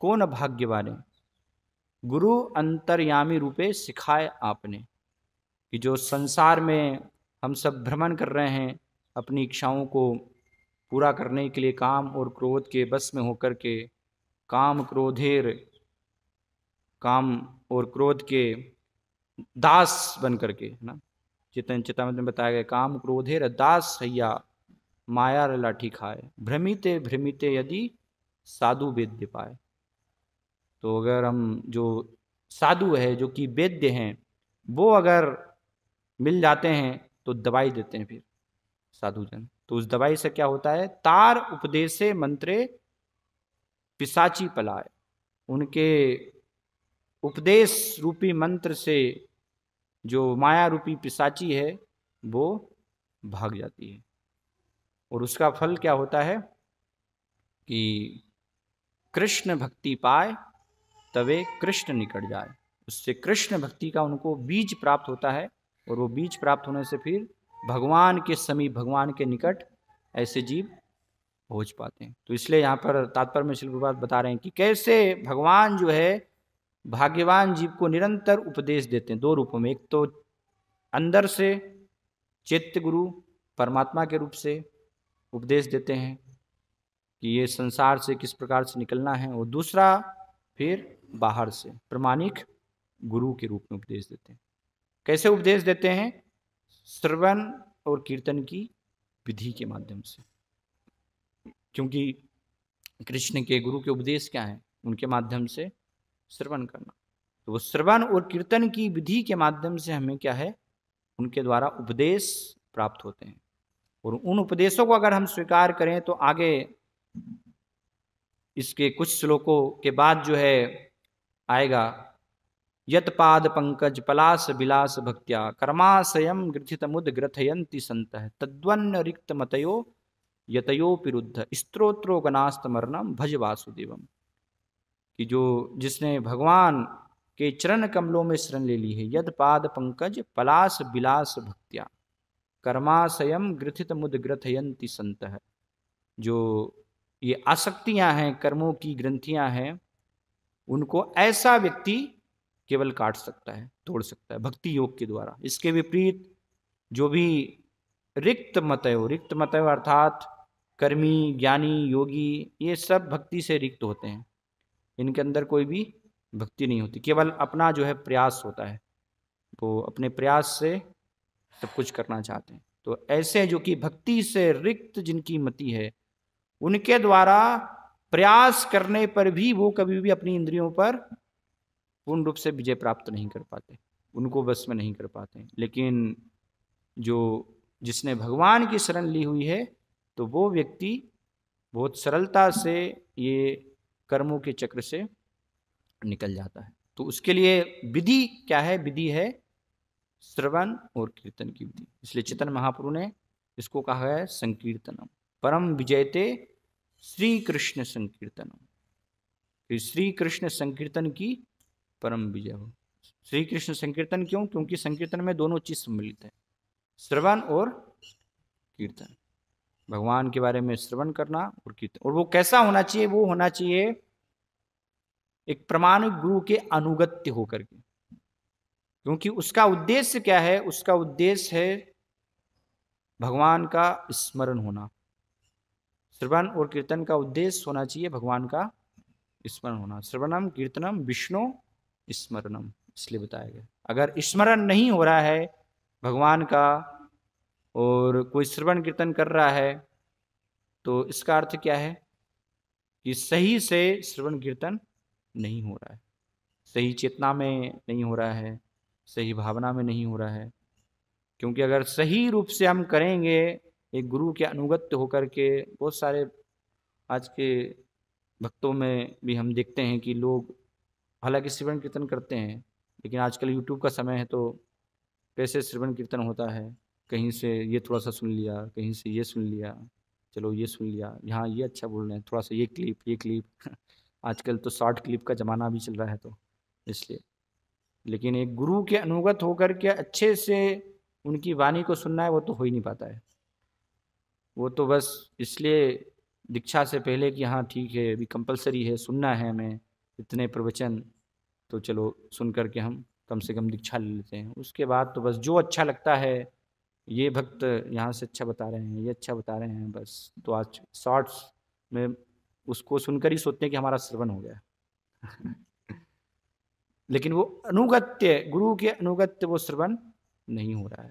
कौन भाग्यवान है गुरु अंतर्यामी रूपे सिखाए आपने कि जो संसार में हम सब भ्रमण कर रहे हैं अपनी इच्छाओं को पूरा करने के लिए काम और क्रोध के बस में होकर के काम क्रोधेर काम और क्रोध के दास बन करके है ना चेतन चितामत में बताया गया काम क्रोधेर दास हैया माया लाठी खाए भ्रमिते भ्रमिते यदि साधु वेद्य पाए तो अगर हम जो साधु है जो कि वेद्य हैं वो अगर मिल जाते हैं तो दवाई देते हैं फिर साधुजन तो उस दवाई से क्या होता है तार उपदेशे मंत्रे पिसाची पलाय उनके उपदेश रूपी मंत्र से जो माया रूपी पिसाची है वो भाग जाती है और उसका फल क्या होता है कि कृष्ण भक्ति पाए तवे कृष्ण निकट जाए उससे कृष्ण भक्ति का उनको बीज प्राप्त होता है और वो बीज प्राप्त होने से फिर भगवान के समीप भगवान के निकट ऐसे जीव पहुंच पाते हैं तो इसलिए यहाँ पर तात्पर्य में शिल्प बता रहे हैं कि कैसे भगवान जो है भाग्यवान जीव को निरंतर उपदेश देते हैं दो रूपों में एक तो अंदर से चैत्य गुरु परमात्मा के रूप से उपदेश देते हैं कि ये संसार से किस प्रकार से निकलना है और दूसरा फिर बाहर से प्रमाणिक गुरु के रूप में उपदेश देते हैं कैसे उपदेश देते हैं श्रवण और कीर्तन की विधि के माध्यम से क्योंकि कृष्ण के गुरु के उपदेश क्या हैं उनके माध्यम से श्रवण करना तो वो श्रवण और कीर्तन की विधि के माध्यम से हमें क्या है उनके द्वारा उपदेश प्राप्त होते हैं और उन उपदेशों को अगर हम स्वीकार करें तो आगे इसके कुछ श्लोकों के बाद जो है आएगा यतपाद पंकज पलास विलास भक्त्या कर्माशयम मुद ग्रथयंती संत तद्वन्न रिक्त मतयो यतयो पिरुद्ध स्त्रोत्रो मरणम भज वासुदेवम कि जो जिसने भगवान के चरण कमलों में शरण ले ली है यद पाद पंकज पलास विलास भक्त्या कर्माशयम ग्रथित मुद ग्रथयंती संत है जो ये आसक्तियां हैं कर्मों की ग्रंथियां हैं उनको ऐसा व्यक्ति केवल काट सकता है तोड़ सकता है भक्ति योग के द्वारा इसके विपरीत जो भी रिक्त मतयो रिक्त मतय अर्थात कर्मी ज्ञानी योगी ये सब भक्ति से रिक्त होते हैं इनके अंदर कोई भी भक्ति नहीं होती केवल अपना जो है प्रयास होता है वो अपने प्रयास से सब कुछ करना चाहते हैं तो ऐसे जो कि भक्ति से रिक्त जिनकी मति है उनके द्वारा प्रयास करने पर भी वो कभी भी अपनी इंद्रियों पर पूर्ण रूप से विजय प्राप्त नहीं कर पाते उनको वश में नहीं कर पाते लेकिन जो जिसने भगवान की शरण ली हुई है तो वो व्यक्ति बहुत सरलता से ये कर्मों के चक्र से निकल जाता है तो उसके लिए विधि क्या है विधि है श्रवण और कीर्तन की विधि इसलिए चेतन महाप्रु ने इसको कहा है संकीर्तनम परम विजयते श्री कृष्ण संकीर्तनम श्री कृष्ण संकीर्तन की परम विजय हो श्री कृष्ण संकीर्तन क्यों क्योंकि संकीर्तन में दोनों चीज सम्मिलित है श्रवण और कीर्तन भगवान के बारे में श्रवण करना और कीर्तन और वो कैसा होना चाहिए वो होना चाहिए एक प्रमाणिक गुरु के अनुगत्य होकर के क्योंकि उसका उद्देश्य क्या है उसका उद्देश्य है भगवान का स्मरण होना श्रवण और कीर्तन का उद्देश्य होना चाहिए भगवान का स्मरण होना श्रवणम कीर्तनम विष्णु स्मरणम इसलिए बताया गया अगर स्मरण नहीं हो रहा है भगवान का और कोई श्रवण कीर्तन कर रहा है तो इसका अर्थ क्या है कि सही से श्रवण कीर्तन नहीं हो रहा है सही चेतना में नहीं हो रहा है सही भावना में नहीं हो रहा है क्योंकि अगर सही रूप से हम करेंगे एक गुरु के अनुगत्य होकर के बहुत सारे आज के भक्तों में भी हम देखते हैं कि लोग हालांकि श्रवण कीर्तन करते हैं लेकिन आजकल यूट्यूब का समय है तो कैसे श्रवण कीर्तन होता है कहीं से ये थोड़ा सा सुन लिया कहीं से ये सुन लिया चलो ये सुन लिया यहाँ ये अच्छा बोल रहे हैं थोड़ा सा ये क्लिप ये क्लिप आजकल तो शॉर्ट क्लिप का ज़माना भी चल रहा है तो इसलिए लेकिन एक गुरु के अनुगत होकर के अच्छे से उनकी वाणी को सुनना है वो तो हो ही नहीं पाता है वो तो बस इसलिए दीक्षा से पहले कि हाँ ठीक है अभी कंपलसरी है सुनना है हमें इतने प्रवचन तो चलो सुन कर के हम कम से कम दीक्षा ले लेते हैं उसके बाद तो बस जो अच्छा लगता है ये भक्त यहाँ से अच्छा बता रहे हैं ये अच्छा बता रहे हैं बस तो आज शॉर्ट्स में उसको सुनकर ही सोचते हैं कि हमारा श्रवण हो गया लेकिन वो अनुगत्य गुरु के अनुगत्य वो श्रवण नहीं हो रहा है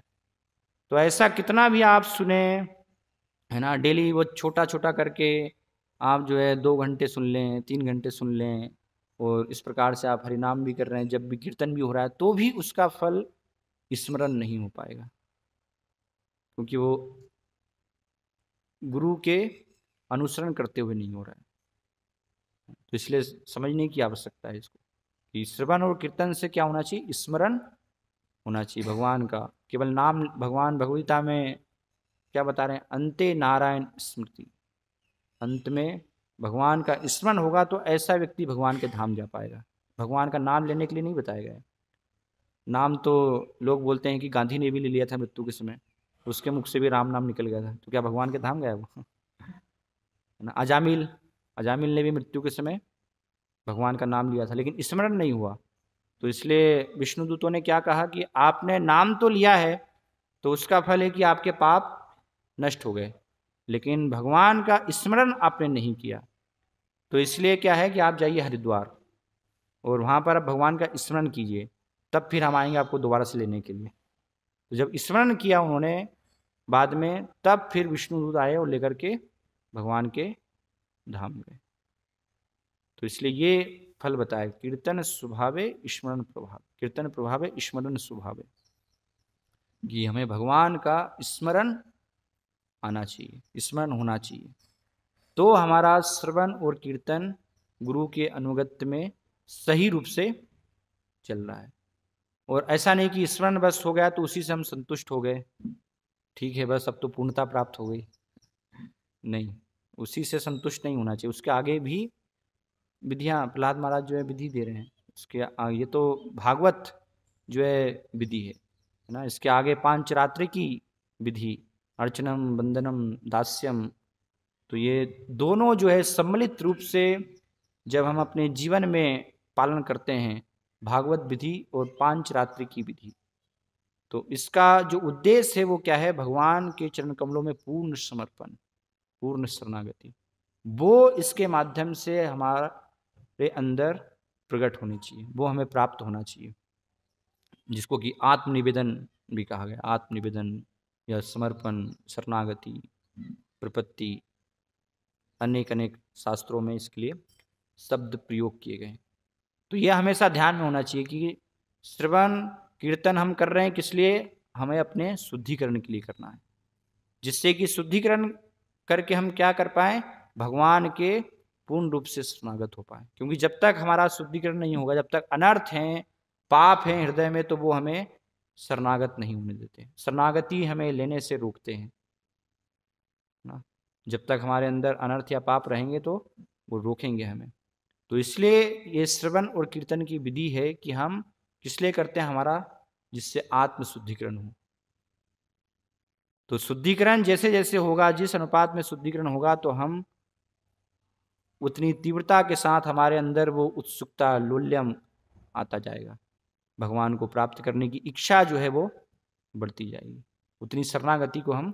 तो ऐसा कितना भी आप सुने है ना डेली वो छोटा छोटा करके आप जो है दो घंटे सुन लें तीन घंटे सुन लें और इस प्रकार से आप हरिनाम भी कर रहे हैं जब भी कीर्तन भी हो रहा है तो भी उसका फल स्मरण नहीं हो पाएगा क्योंकि वो गुरु के अनुसरण करते हुए नहीं हो रहा है तो इसलिए समझने की आवश्यकता है इसको कि श्रवण और कीर्तन से क्या होना चाहिए स्मरण होना चाहिए भगवान का केवल नाम भगवान भगवीता में क्या बता रहे हैं अंते नारायण स्मृति अंत में भगवान का स्मरण होगा तो ऐसा व्यक्ति भगवान के धाम जा पाएगा भगवान का नाम लेने के लिए नहीं बताया गया नाम तो लोग बोलते हैं कि गांधी ने भी ले लिया था मृत्यु के समय उसके मुख से भी राम नाम निकल गया था तो क्या भगवान के धाम गया वो ना अजामिल अजामिल ने भी मृत्यु के समय भगवान का नाम लिया था लेकिन स्मरण नहीं हुआ तो इसलिए विष्णुदूतों ने क्या कहा कि आपने नाम तो लिया है तो उसका फल है कि आपके पाप नष्ट हो गए लेकिन भगवान का स्मरण आपने नहीं किया तो इसलिए क्या है कि आप जाइए हरिद्वार और वहाँ पर आप भगवान का स्मरण कीजिए तब फिर हम आएंगे आपको दोबारा से लेने के लिए तो जब स्मरण किया उन्होंने बाद में तब फिर विष्णु दूत आए और लेकर के भगवान के धाम गए तो इसलिए ये फल बताया कीर्तन स्वभावे स्मरण प्रभाव कीर्तन प्रभावे स्मरण स्वभावे कि हमें भगवान का स्मरण आना चाहिए स्मरण होना चाहिए तो हमारा श्रवण और कीर्तन गुरु के अनुगत्य में सही रूप से चल रहा है और ऐसा नहीं कि स्मरण बस हो गया तो उसी से हम संतुष्ट हो गए ठीक है बस अब तो पूर्णता प्राप्त हो गई नहीं उसी से संतुष्ट नहीं होना चाहिए उसके आगे भी विधियाँ प्रहलाद महाराज जो है विधि दे रहे हैं उसके ये तो भागवत जो है विधि है ना इसके आगे पांच रात्रि की विधि अर्चनम वंदनम दास्यम तो ये दोनों जो है सम्मिलित रूप से जब हम अपने जीवन में पालन करते हैं भागवत विधि और पांच रात्रि की विधि तो इसका जो उद्देश्य है वो क्या है भगवान के चरण कमलों में पूर्ण समर्पण पूर्ण शरणागति वो इसके माध्यम से हमारे अंदर प्रकट होनी चाहिए वो हमें प्राप्त होना चाहिए जिसको कि आत्मनिवेदन भी कहा गया आत्मनिवेदन या समर्पण शरणागति प्रपत्ति अनेक अनेक शास्त्रों में इसके लिए शब्द प्रयोग किए गए तो यह हमेशा ध्यान में होना चाहिए कि श्रवण कीर्तन हम कर रहे हैं किस लिए हमें अपने शुद्धिकरण के लिए करना है जिससे कि शुद्धिकरण करके हम क्या कर पाए भगवान के पूर्ण रूप से शरणागत हो पाए क्योंकि जब तक हमारा शुद्धिकरण नहीं होगा जब तक अनर्थ हैं पाप हैं हृदय में तो वो हमें शरणागत नहीं होने देते शरणागति हमें लेने से रोकते हैं जब तक हमारे अंदर अनर्थ या पाप रहेंगे तो वो रोकेंगे हमें तो इसलिए ये श्रवण और कीर्तन की विधि है कि हम किस लिए करते हैं हमारा जिससे आत्म शुद्धिकरण हो तो शुद्धिकरण जैसे जैसे होगा जिस अनुपात में शुद्धिकरण होगा तो हम उतनी तीव्रता के साथ हमारे अंदर वो उत्सुकता लोल्यम आता जाएगा भगवान को प्राप्त करने की इच्छा जो है वो बढ़ती जाएगी उतनी शरणागति को हम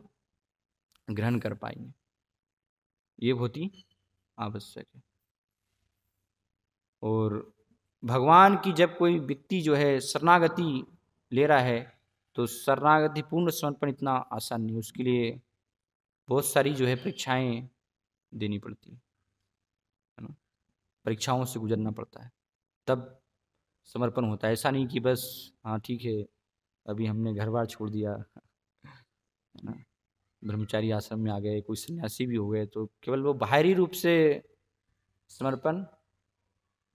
ग्रहण कर पाएंगे ये बहुत ही आवश्यक है और भगवान की जब कोई व्यक्ति जो है शरणागति ले रहा है तो शरणागति पूर्ण समर्पण इतना आसान नहीं उसके लिए बहुत सारी जो है परीक्षाएं देनी पड़ती है ना परीक्षाओं से गुजरना पड़ता है तब समर्पण होता है ऐसा नहीं कि बस हाँ ठीक है अभी हमने घर बार छोड़ दिया है ना ब्रह्मचारी आश्रम में आ गए कोई सन्यासी भी हो गए तो केवल वो बाहरी रूप से समर्पण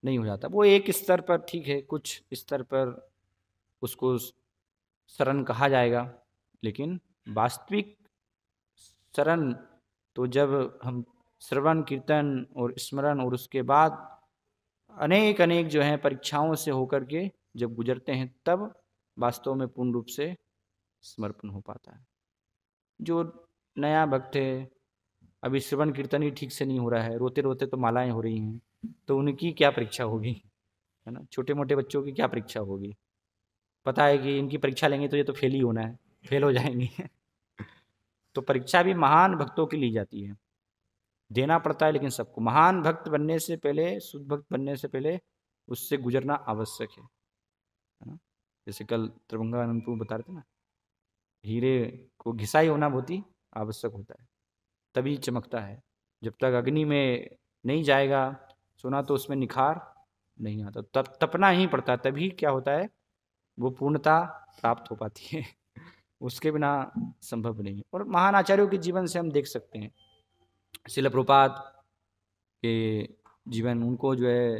नहीं हो जाता वो एक स्तर पर ठीक है कुछ स्तर पर उसको शरण कहा जाएगा लेकिन वास्तविक शरण तो जब हम श्रवण कीर्तन और स्मरण और उसके बाद अनेक अनेक जो हैं परीक्षाओं से होकर के जब गुजरते हैं तब वास्तव में पूर्ण रूप से समर्पण हो पाता है जो नया भक्त है अभी श्रवण कीर्तन ही ठीक से नहीं हो रहा है रोते रोते तो मालाएं हो रही हैं तो उनकी क्या परीक्षा होगी है ना छोटे मोटे बच्चों की क्या परीक्षा होगी पता है कि इनकी परीक्षा लेंगे तो ये तो फेल ही होना है फेल हो जाएंगे तो परीक्षा भी महान भक्तों की ली जाती है देना पड़ता है लेकिन सबको महान भक्त बनने से पहले शुद्ध भक्त बनने से पहले उससे गुजरना आवश्यक है ना जैसे कल त्रिभंगा अनंतपुर बता रहे थे ना हीरे को घिसाई होना बहुत ही आवश्यक होता है तभी चमकता है जब तक अग्नि में नहीं जाएगा सोना तो उसमें निखार नहीं आता तप तपना ही पड़ता है तभी क्या होता है वो पूर्णता प्राप्त हो पाती है उसके बिना संभव नहीं है और महान आचार्यों के जीवन से हम देख सकते हैं शिलप्रोपात के जीवन उनको जो है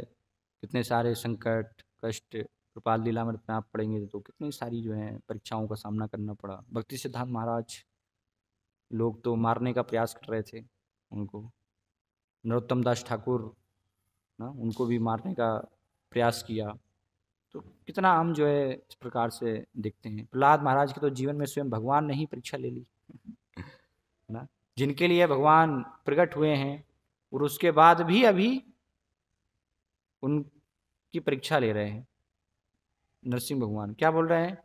कितने सारे संकट कष्ट कृपाल लीला में आप पढ़ेंगे तो कितनी सारी जो है परीक्षाओं का सामना करना पड़ा भक्ति सिद्धांत महाराज लोग तो मारने का प्रयास कर रहे थे उनको नरोत्तम दास ठाकुर ना उनको भी मारने का प्रयास किया तो कितना हम जो है इस प्रकार से देखते हैं प्रहलाद महाराज के तो जीवन में स्वयं भगवान ने ही परीक्षा ले ली ना जिनके लिए भगवान प्रकट हुए हैं और उसके बाद भी अभी उनकी परीक्षा ले रहे हैं नरसिंह भगवान क्या बोल रहे हैं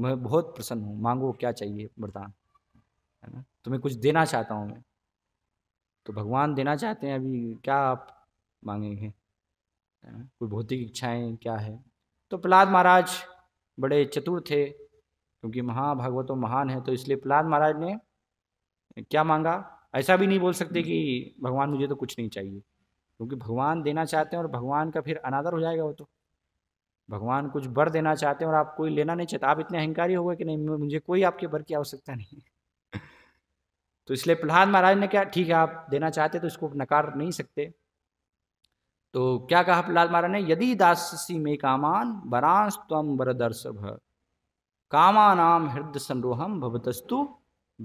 मैं बहुत प्रसन्न हूँ मांगो क्या चाहिए वरदान है ना तुम्हें कुछ देना चाहता हूँ मैं तो भगवान देना चाहते हैं अभी क्या आप मांगेंगे कोई भौतिक इच्छाएं क्या है तो प्रहलाद महाराज बड़े चतुर थे क्योंकि महाभागवत तो महान है तो इसलिए प्रहलाद महाराज ने क्या मांगा ऐसा भी नहीं बोल सकते कि भगवान मुझे तो कुछ नहीं चाहिए क्योंकि भगवान देना चाहते हैं और भगवान का फिर अनादर हो जाएगा वो तो भगवान कुछ बर देना चाहते हैं और आप कोई लेना नहीं चाहते आप इतने अहंकारी हो गए कि नहीं मुझे कोई आपके बर की आवश्यकता नहीं तो इसलिए प्रहलाद महाराज ने क्या ठीक है आप देना चाहते तो इसको नकार नहीं सकते तो क्या कहा प्रहलाद महाराज ने यदि दासी में कामान बरांस तम बरदर्शभ कामा नाम हृदय संरोहम भवतस्तु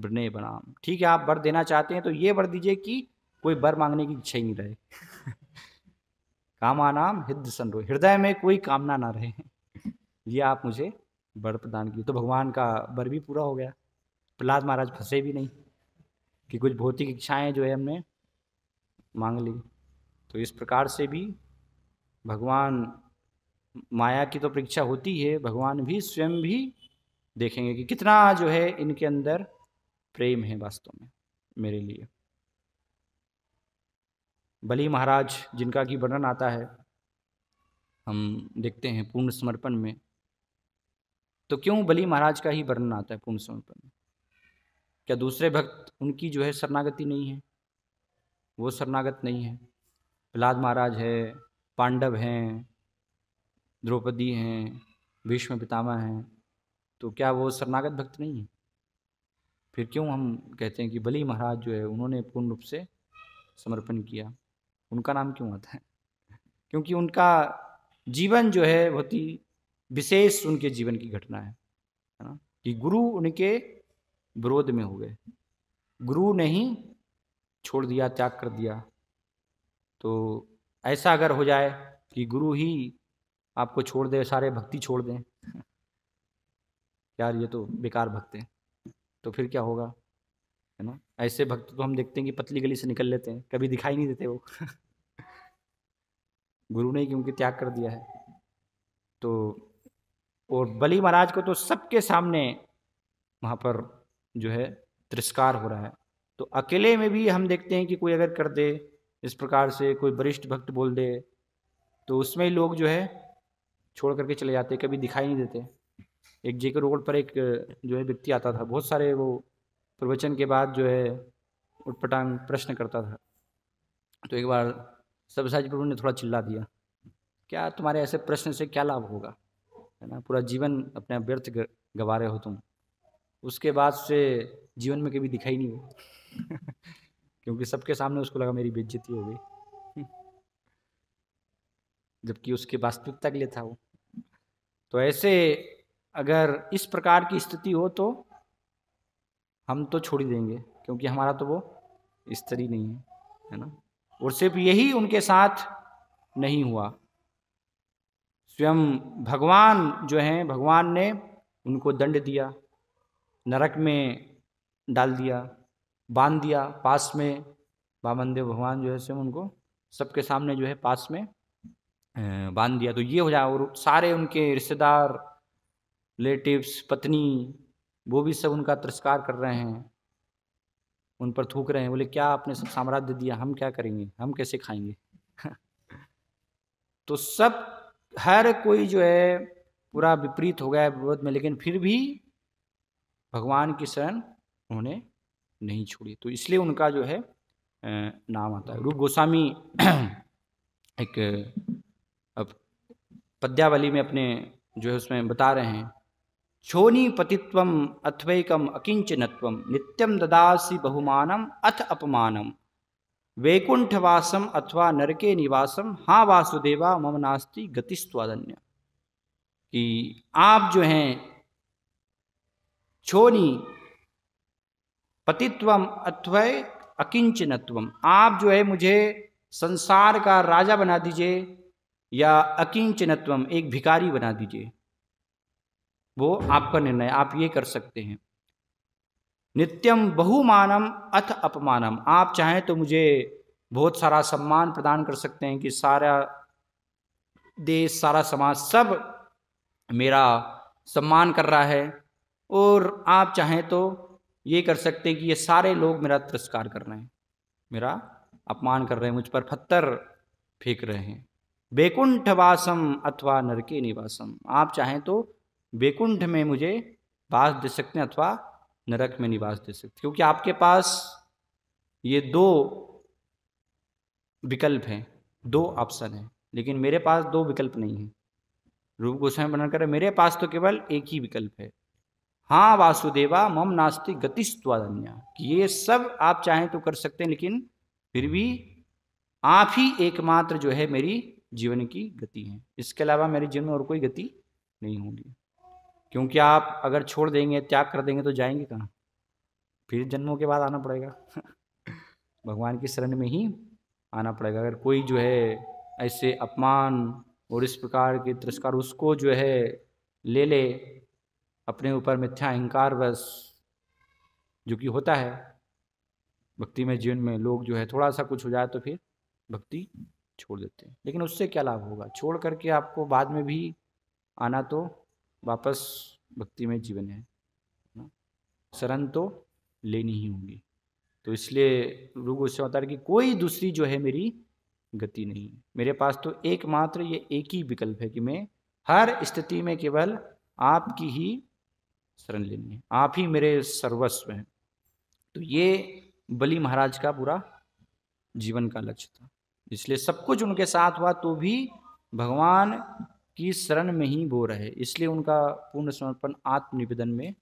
ब्रने बनाम ठीक है आप बर देना चाहते हैं तो ये बर दीजिए कि कोई बर मांगने की इच्छा ही नहीं रहे कामा नाम हृदय संरो हृदय में कोई कामना ना रहे ये आप मुझे बर प्रदान की तो भगवान का बर भी पूरा हो गया प्रहलाद महाराज फंसे भी नहीं कि कुछ भौतिक इच्छाएं जो है हमने मांग ली तो इस प्रकार से भी भगवान माया की तो परीक्षा होती है भगवान भी स्वयं भी देखेंगे कि कितना जो है इनके अंदर प्रेम है वास्तव में मेरे लिए बली महाराज जिनका कि वर्णन आता है हम देखते हैं पूर्ण समर्पण में तो क्यों बली महाराज का ही वर्णन आता है पूर्ण समर्पण में क्या दूसरे भक्त उनकी जो है शरणागति नहीं है वो शरणागत नहीं है प्रहलाद महाराज है पांडव हैं द्रौपदी हैं भीष्म पितामह हैं तो क्या वो शरणागत भक्त नहीं है फिर क्यों हम कहते हैं कि बली महाराज जो है उन्होंने पूर्ण रूप से समर्पण किया उनका नाम क्यों आता है क्योंकि उनका जीवन जो है बहुत ही विशेष उनके जीवन की घटना है है ना कि गुरु उनके विरोध में हुए गुरु ने ही छोड़ दिया त्याग कर दिया तो ऐसा अगर हो जाए कि गुरु ही आपको छोड़ दे सारे भक्ति छोड़ दें यार ये तो बेकार भक्त हैं तो फिर क्या होगा है ना ऐसे भक्त तो हम देखते हैं कि पतली गली से निकल लेते हैं कभी दिखाई नहीं देते वो गुरु ने क्योंकि त्याग कर दिया है तो और बली महाराज को तो सबके सामने वहाँ पर जो है तिरस्कार हो रहा है तो अकेले में भी हम देखते हैं कि कोई अगर कर दे इस प्रकार से कोई वरिष्ठ भक्त बोल दे तो उसमें लोग जो है छोड़ करके चले जाते कभी दिखाई नहीं देते एक जेके रोड पर एक जो है व्यक्ति आता था बहुत सारे वो प्रवचन के बाद जो है उठपटांग प्रश्न करता था तो एक बार सबसाज प्रभु ने थोड़ा चिल्ला दिया क्या तुम्हारे ऐसे प्रश्न से क्या लाभ होगा है ना पूरा जीवन अपने व्यर्थ गवा रहे हो तुम उसके बाद से जीवन में कभी दिखाई नहीं हो क्योंकि सबके सामने उसको लगा मेरी बेज्जती हो गई जबकि उसके वास्तविकता के लिए था वो तो ऐसे अगर इस प्रकार की स्थिति हो तो हम तो छोड़ ही देंगे क्योंकि हमारा तो वो स्त्री नहीं है है ना और सिर्फ यही उनके साथ नहीं हुआ स्वयं भगवान जो हैं भगवान ने उनको दंड दिया नरक में डाल दिया बांध दिया पास में बामन देव भगवान जो है स्वयं उनको सबके सामने जो है पास में बांध दिया तो ये हो जाए और सारे उनके रिश्तेदार रिलेटिव्स पत्नी वो भी सब उनका तिरस्कार कर रहे हैं उन पर थूक रहे हैं बोले क्या आपने सब साम्राज्य दिया हम क्या करेंगे हम कैसे खाएंगे तो सब हर कोई जो है पूरा विपरीत हो गया है विरोध में लेकिन फिर भी भगवान की शरण उन्होंने नहीं छोड़ी तो इसलिए उनका जो है नाम आता है रूप गोस्वामी एक अब पद्यावली में अपने जो है उसमें बता रहे हैं छोनीपतित्वम अथवैकम अकिंचनत्व नित्यम ददासी बहुमानम अथ अपमानम वैकुंठवासम अथवा नरके निवासम हाँ वासुदेवा मम नास्ती गतिस्वादन्य कि आप जो हैं छोनी पतित्वम अथवै अकिंचनत्वम आप जो है मुझे संसार का राजा बना दीजिए या अकिंचनत्वम एक भिकारी बना दीजिए वो आपका निर्णय आप ये कर सकते हैं नित्यम बहुमानम अथ अपमानम आप चाहें तो मुझे बहुत सारा सम्मान प्रदान कर सकते हैं कि सारा देश सारा समाज सब मेरा सम्मान कर रहा है और आप चाहें तो ये कर सकते हैं कि ये सारे लोग मेरा तिरस्कार कर रहे हैं मेरा अपमान कर रहे हैं मुझ पर पत्थर फेंक रहे हैं बेकुंठवासम वासम अथवा नरके निवासम आप चाहें तो वैकुंठ में मुझे वास दे सकते हैं अथवा नरक में निवास दे सकते क्योंकि आपके पास ये दो विकल्प हैं दो ऑप्शन हैं लेकिन मेरे पास दो विकल्प नहीं है रूप गोस्वामी वर्णन कर मेरे पास तो केवल एक ही विकल्प है हाँ वासुदेवा मम नास्ति गतिस्वादन्या ये सब आप चाहें तो कर सकते हैं लेकिन फिर भी आप ही एकमात्र जो है मेरी जीवन की गति है इसके अलावा मेरे जीवन में और कोई गति नहीं होगी क्योंकि आप अगर छोड़ देंगे त्याग कर देंगे तो जाएंगे कहाँ फिर जन्मों के बाद आना पड़ेगा भगवान की शरण में ही आना पड़ेगा अगर कोई जो है ऐसे अपमान और इस प्रकार के तिरस्कार उसको जो है ले ले अपने ऊपर मिथ्या अहंकार बस जो कि होता है भक्ति में जीवन में लोग जो है थोड़ा सा कुछ हो जाए तो फिर भक्ति छोड़ देते हैं लेकिन उससे क्या लाभ होगा छोड़ करके आपको बाद में भी आना तो वापस भक्ति में जीवन है ना शरण तो लेनी ही होगी तो इसलिए रूप बता अवतार कि कोई दूसरी जो है मेरी गति नहीं मेरे पास तो एकमात्र ये एक ही विकल्प है कि मैं हर स्थिति में केवल आपकी ही शरण लेनी है आप ही मेरे सर्वस्व हैं तो ये बलि महाराज का पूरा जीवन का लक्ष्य था इसलिए सब कुछ उनके साथ हुआ तो भी भगवान की शरण में ही वो रहे इसलिए उनका पूर्ण समर्पण आत्मनिवेदन में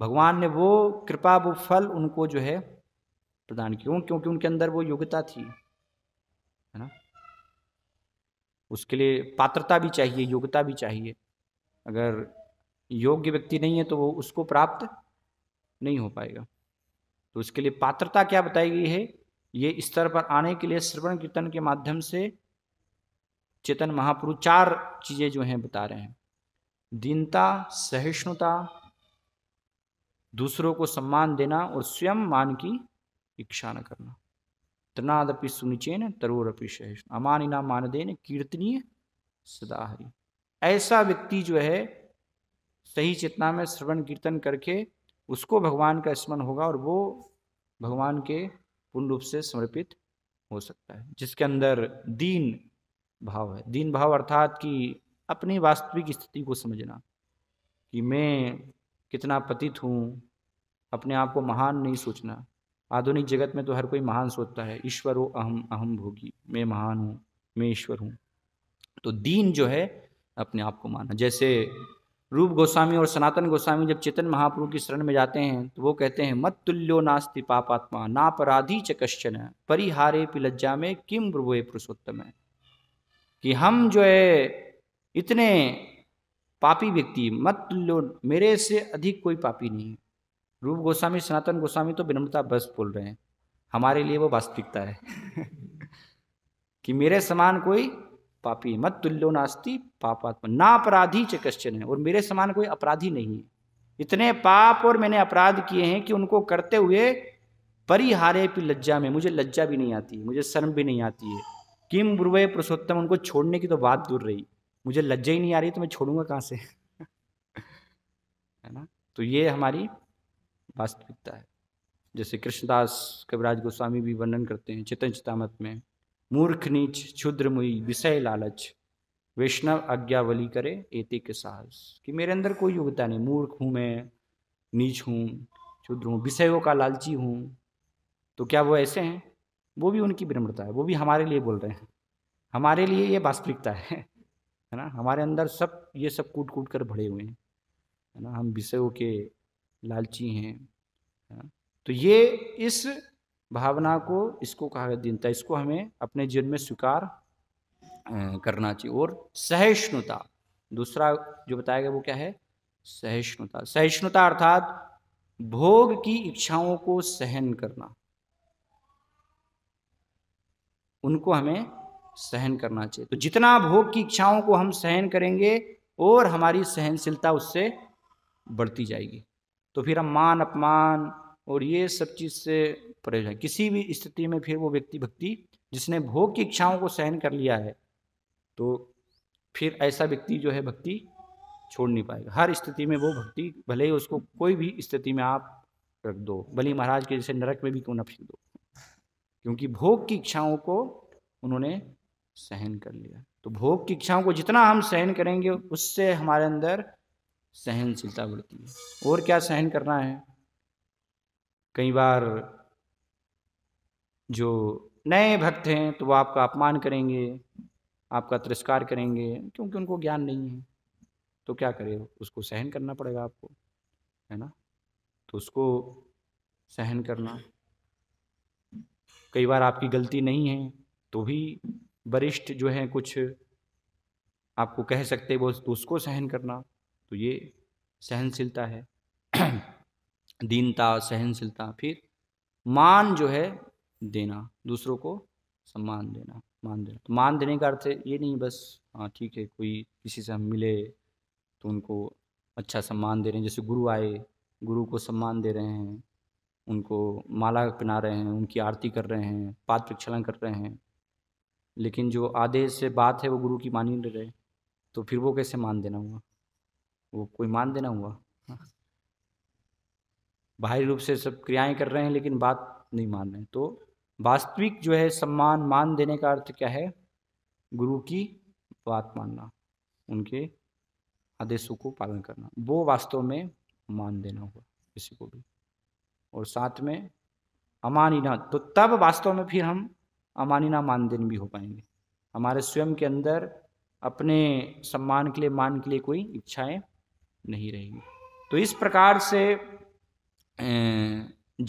भगवान ने वो कृपा वो फल उनको जो है प्रदान क्यों क्योंकि उनके अंदर वो योग्यता थी है ना उसके लिए पात्रता भी चाहिए योग्यता भी चाहिए अगर योग्य व्यक्ति नहीं है तो वो उसको प्राप्त नहीं हो पाएगा तो उसके लिए पात्रता क्या बताई गई है ये स्तर पर आने के लिए श्रवण कीर्तन के माध्यम से चेतन महापुरुष चार चीज़ें जो हैं बता रहे हैं दीनता सहिष्णुता दूसरों को सम्मान देना और स्वयं मान की इच्छा न करना तनादपि सुनिचेन तरोरपि सहिष्णु मान देन कीर्तनीय सदाहरी ऐसा व्यक्ति जो है सही चेतना में श्रवण कीर्तन करके उसको भगवान का स्मरण होगा और वो भगवान के पूर्ण रूप से समर्पित हो सकता है जिसके अंदर दीन भाव है दीन भाव अर्थात कि अपनी वास्तविक स्थिति को समझना कि मैं कितना पतित हूँ अपने आप को महान नहीं सोचना आधुनिक जगत में तो हर कोई महान सोचता है ईश्वर हो अहम अहम भोगी मैं महान हूँ मैं ईश्वर हूँ तो दीन जो है अपने आप को माना जैसे रूप गोस्वामी और सनातन गोस्वामी जब चेतन महाप्रभु की शरण में जाते हैं तो वो कहते हैं मत तुल्यो नास्ति पापात्मा नापराधी च कश्चन परिहारे पिलज्जा में किम ब्रुवे पुरुषोत्तम है कि हम जो है इतने पापी व्यक्ति मत लो मेरे से अधिक कोई पापी नहीं रूप गोस्वामी सनातन गोस्वामी तो विनम्रता बस बोल रहे हैं हमारे लिए वो वास्तविकता है कि मेरे समान कोई पापी मत तुल्यो नास्ती पापात्मा ना अपराधी च क्वेश्चन है और मेरे समान कोई अपराधी नहीं है इतने पाप और मैंने अपराध किए हैं कि उनको करते हुए परिहारे पी लज्जा में मुझे लज्जा भी नहीं आती मुझे शर्म भी नहीं आती है किम ब्रुवे पुरुषोत्तम उनको छोड़ने की तो बात दूर रही मुझे लज्जा ही नहीं आ रही तो मैं छोड़ूंगा कहाँ से है ना तो ये हमारी वास्तविकता है जैसे कृष्णदास कविराज गोस्वामी भी वर्णन करते हैं चेतन चितामत में मूर्ख नीच मुई विषय लालच वैष्णव आज्ञावली करे एते के साहस कि मेरे अंदर कोई योग्यता नहीं मूर्ख हूँ मैं नीच हूँ क्षुद्र हूँ विषयों का लालची हूँ तो क्या वो ऐसे हैं वो भी उनकी विनम्रता है वो भी हमारे लिए बोल रहे हैं हमारे लिए ये वास्तविकता है है ना हमारे अंदर सब ये सब कूट कूट कर भरे हुए हैं है ना हम विषयों के लालची हैं है तो ये इस भावना को इसको कहा दीनता इसको हमें अपने जीवन में स्वीकार करना चाहिए और सहिष्णुता दूसरा जो बताया गया वो क्या है सहिष्णुता सहिष्णुता अर्थात भोग की इच्छाओं को सहन करना उनको हमें सहन करना चाहिए तो जितना भोग की इच्छाओं को हम सहन करेंगे और हमारी सहनशीलता उससे बढ़ती जाएगी तो फिर हम मान अपमान और ये सब चीज़ से परहेज किसी भी स्थिति में फिर वो व्यक्ति भक्ति जिसने भोग की इच्छाओं को सहन कर लिया है तो फिर ऐसा व्यक्ति जो है भक्ति छोड़ नहीं पाएगा हर स्थिति में वो भक्ति भले ही उसको कोई भी स्थिति में आप रख दो भले महाराज के जैसे नरक में भी क्यों न फेंक दो क्योंकि भोग की इच्छाओं को उन्होंने सहन कर लिया तो भोग की इच्छाओं को जितना हम सहन करेंगे उससे हमारे अंदर सहनशीलता बढ़ती है और क्या सहन करना है कई बार जो नए भक्त हैं तो वो आपका अपमान करेंगे आपका तिरस्कार करेंगे क्योंकि उनको ज्ञान नहीं है तो क्या करें उसको सहन करना पड़ेगा आपको है ना तो उसको सहन करना कई बार आपकी गलती नहीं है तो भी वरिष्ठ जो है कुछ आपको कह सकते वो तो उसको सहन करना तो ये सहनशीलता है दीनता सहनशीलता फिर मान जो है देना दूसरों को सम्मान देना मान देना तो मान देने का अर्थ ये नहीं बस हाँ ठीक है कोई किसी से हम मिले तो उनको अच्छा सम्मान दे रहे हैं जैसे गुरु आए गुरु को सम्मान दे रहे हैं उनको माला पहना रहे हैं उनकी आरती कर रहे हैं पाद प्रक्षलन कर रहे हैं लेकिन जो आधे से बात है वो गुरु की मान ही नहीं रहे तो फिर वो कैसे मान देना हुआ वो कोई मान देना हुआ हाँ। बाहरी रूप से सब क्रियाएं कर रहे हैं लेकिन बात नहीं मान रहे तो वास्तविक जो है सम्मान मान देने का अर्थ क्या है गुरु की बात मानना उनके आदेशों को पालन करना वो वास्तव में मान देना हुआ किसी को भी और साथ में अमानिना तो तब वास्तव में फिर हम अमानिना मानदेन भी हो पाएंगे हमारे स्वयं के अंदर अपने सम्मान के लिए मान के लिए कोई इच्छाएं नहीं रहेगी तो इस प्रकार से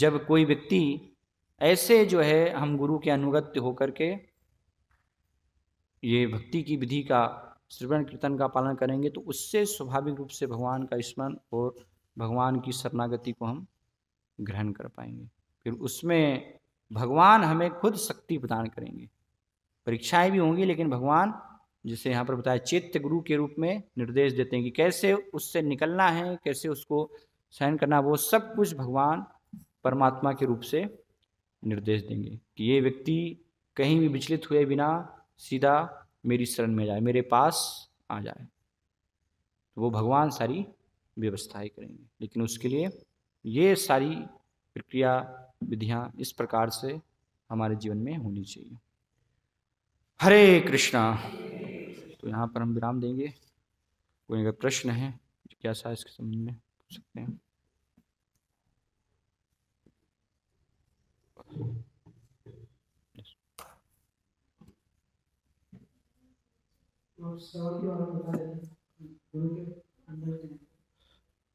जब कोई व्यक्ति ऐसे जो है हम गुरु के अनुगत्य होकर के ये भक्ति की विधि का श्रवण कीर्तन का पालन करेंगे तो उससे स्वाभाविक रूप से भगवान का स्मरण और भगवान की शरणागति को हम ग्रहण कर पाएंगे फिर उसमें भगवान हमें खुद शक्ति प्रदान करेंगे परीक्षाएं भी होंगी लेकिन भगवान जिसे यहाँ पर बताया चित्त गुरु के रूप में निर्देश देते हैं कि कैसे उससे निकलना है कैसे उसको सहन करना वो सब कुछ भगवान परमात्मा के रूप से निर्देश देंगे कि ये व्यक्ति कहीं भी विचलित हुए बिना सीधा मेरी शरण में जाए मेरे पास आ जाए तो वो भगवान सारी व्यवस्थाएं करेंगे लेकिन उसके लिए ये सारी प्रक्रिया विधियाँ इस प्रकार से हमारे जीवन में होनी चाहिए हरे कृष्णा तो यहाँ पर हम विराम देंगे कोई अगर प्रश्न है जिज्ञासा तो इसके संबंध में पूछ सकते हैं और सवाल के बारे में बताया गुरु के अंदर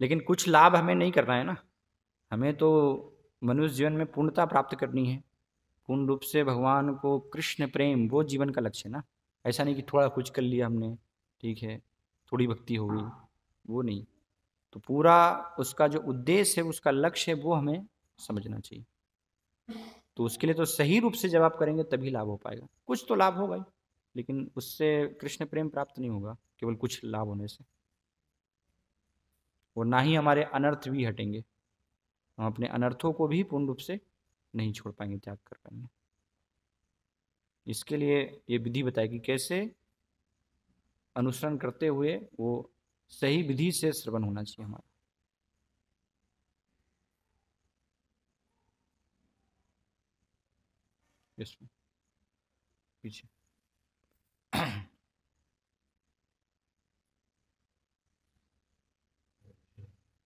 लेकिन कुछ लाभ हमें नहीं करना है ना हमें तो मनुष्य जीवन में पूर्णता प्राप्त करनी है पूर्ण रूप से भगवान को कृष्ण प्रेम वो जीवन का लक्ष्य है ना ऐसा नहीं कि थोड़ा कुछ कर लिया हमने ठीक है थोड़ी भक्ति हो गई वो नहीं तो पूरा उसका जो उद्देश्य है उसका लक्ष्य है वो हमें समझना चाहिए तो उसके लिए तो सही रूप से जब आप करेंगे तभी लाभ हो पाएगा कुछ तो लाभ होगा ही लेकिन उससे कृष्ण प्रेम प्राप्त नहीं होगा केवल कुछ लाभ होने से और ना ही हमारे अनर्थ भी हटेंगे हम अपने अनर्थों को भी पूर्ण रूप से नहीं छोड़ पाएंगे त्याग कर पाएंगे इसके लिए ये विधि बताएगी कि कैसे अनुसरण करते हुए वो सही विधि से श्रवण होना चाहिए हमारा इसमें पीछे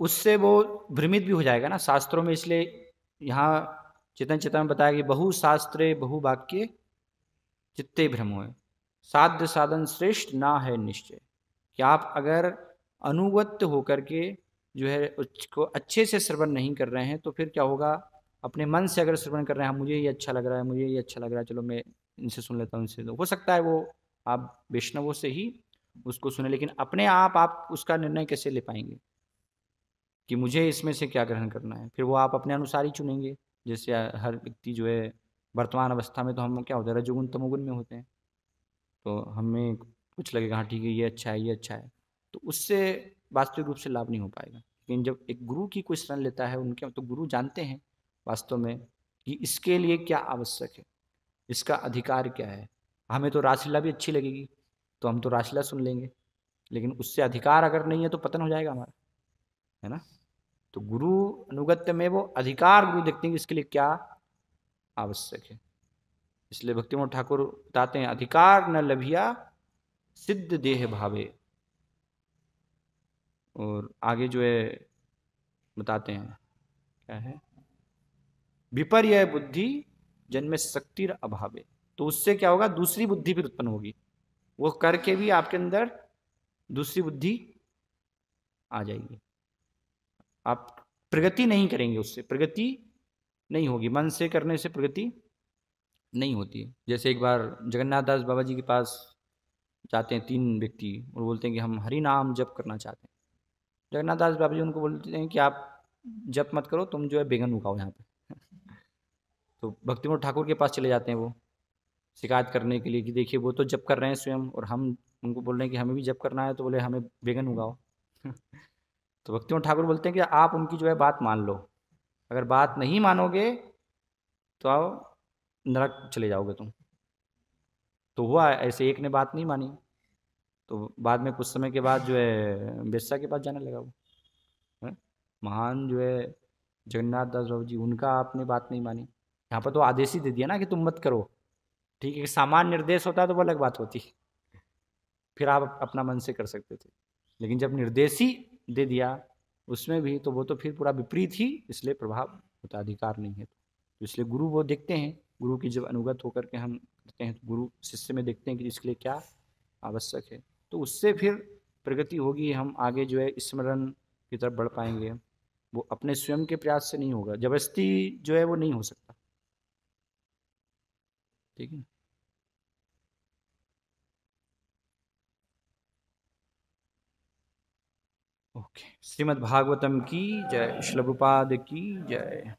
उससे वो भ्रमित भी हो जाएगा ना शास्त्रों में इसलिए यहाँ चेतन चेतन में बताया कि बहु शास्त्र बहु वाक्य जितने भ्रम हुए साध्य साधन श्रेष्ठ ना है निश्चय कि आप अगर अनुगत होकर के जो है उसको अच्छे से श्रवण नहीं कर रहे हैं तो फिर क्या होगा अपने मन से अगर श्रवण कर रहे हैं हाँ, मुझे ये अच्छा लग रहा है मुझे ये अच्छा लग रहा है चलो मैं इनसे सुन लेता हूँ इनसे हो सकता है वो आप वैष्णवों से ही उसको सुने लेकिन अपने आप आप उसका निर्णय कैसे ले पाएंगे कि मुझे इसमें से क्या ग्रहण करना है फिर वो आप अपने अनुसार ही चुनेंगे जैसे हर व्यक्ति जो है वर्तमान अवस्था में तो हम क्या होता है रजोगुण तमोगुण में होते हैं तो हमें कुछ लगेगा हाँ ठीक है ये अच्छा है ये अच्छा है तो उससे वास्तविक रूप से लाभ नहीं हो पाएगा लेकिन जब एक गुरु की कोई शरण लेता है उनके तो गुरु जानते हैं वास्तव में कि इसके लिए क्या आवश्यक है इसका अधिकार क्या है हमें तो रासलीला भी अच्छी लगेगी तो हम तो राशिला सुन लेंगे लेकिन उससे अधिकार अगर नहीं है तो पतन हो जाएगा हमारा है ना तो गुरु अनुगत्य में वो अधिकार गुरु देखते हैं इसके लिए क्या आवश्यक है इसलिए भक्तिमोहन ठाकुर बताते हैं अधिकार न लभिया सिद्ध देह भावे और आगे जो है बताते हैं क्या है विपर्य बुद्धि जन्म शक्ति अभावे तो उससे क्या होगा दूसरी बुद्धि भी उत्पन्न होगी वो करके भी आपके अंदर दूसरी बुद्धि आ जाएगी आप प्रगति नहीं करेंगे उससे प्रगति नहीं होगी मन से करने से प्रगति नहीं होती है जैसे एक बार जगन्नाथ दास बाबा जी के पास जाते हैं तीन व्यक्ति और बोलते हैं कि हम हरि नाम जप करना चाहते हैं जगन्नाथ दास बाबा जी उनको बोलते हैं कि आप जप मत करो तुम जो है बेगन उगाओ यहाँ पे तो भक्तिमोहन ठाकुर के पास चले जाते हैं वो शिकायत करने के लिए कि देखिए वो तो जप कर रहे हैं स्वयं और हम उनको बोल रहे हैं कि हमें भी जप करना है तो बोले हमें बेगन उगाओ तो भक्तिवन ठाकुर बोलते हैं कि आप उनकी जो है बात मान लो अगर बात नहीं मानोगे तो आप नरक चले जाओगे तुम तो हुआ ऐसे एक ने बात नहीं मानी तो बाद में कुछ समय के बाद जो है बेसा के पास जाने लगा वो महान जो है जगन्नाथ दास बाबू जी उनका आपने बात नहीं मानी यहाँ पर तो आदेश ही दे दिया ना कि तुम मत करो ठीक है सामान्य निर्देश होता तो वो अलग बात होती फिर आप अपना मन से कर सकते थे लेकिन जब निर्देश ही दे दिया उसमें भी तो वो तो फिर पूरा विपरीत ही इसलिए प्रभाव होता अधिकार नहीं है तो इसलिए गुरु वो देखते हैं गुरु की जब अनुगत होकर के हम करते हैं तो गुरु शिष्य में देखते हैं कि इसके लिए क्या आवश्यक है तो उससे फिर प्रगति होगी हम आगे जो है स्मरण की तरफ बढ़ पाएंगे वो अपने स्वयं के प्रयास से नहीं होगा जबरदस्ती जो है वो नहीं हो सकता ठीक है ओके श्रीमद्भागवतम की जय श्लभुपाद की जय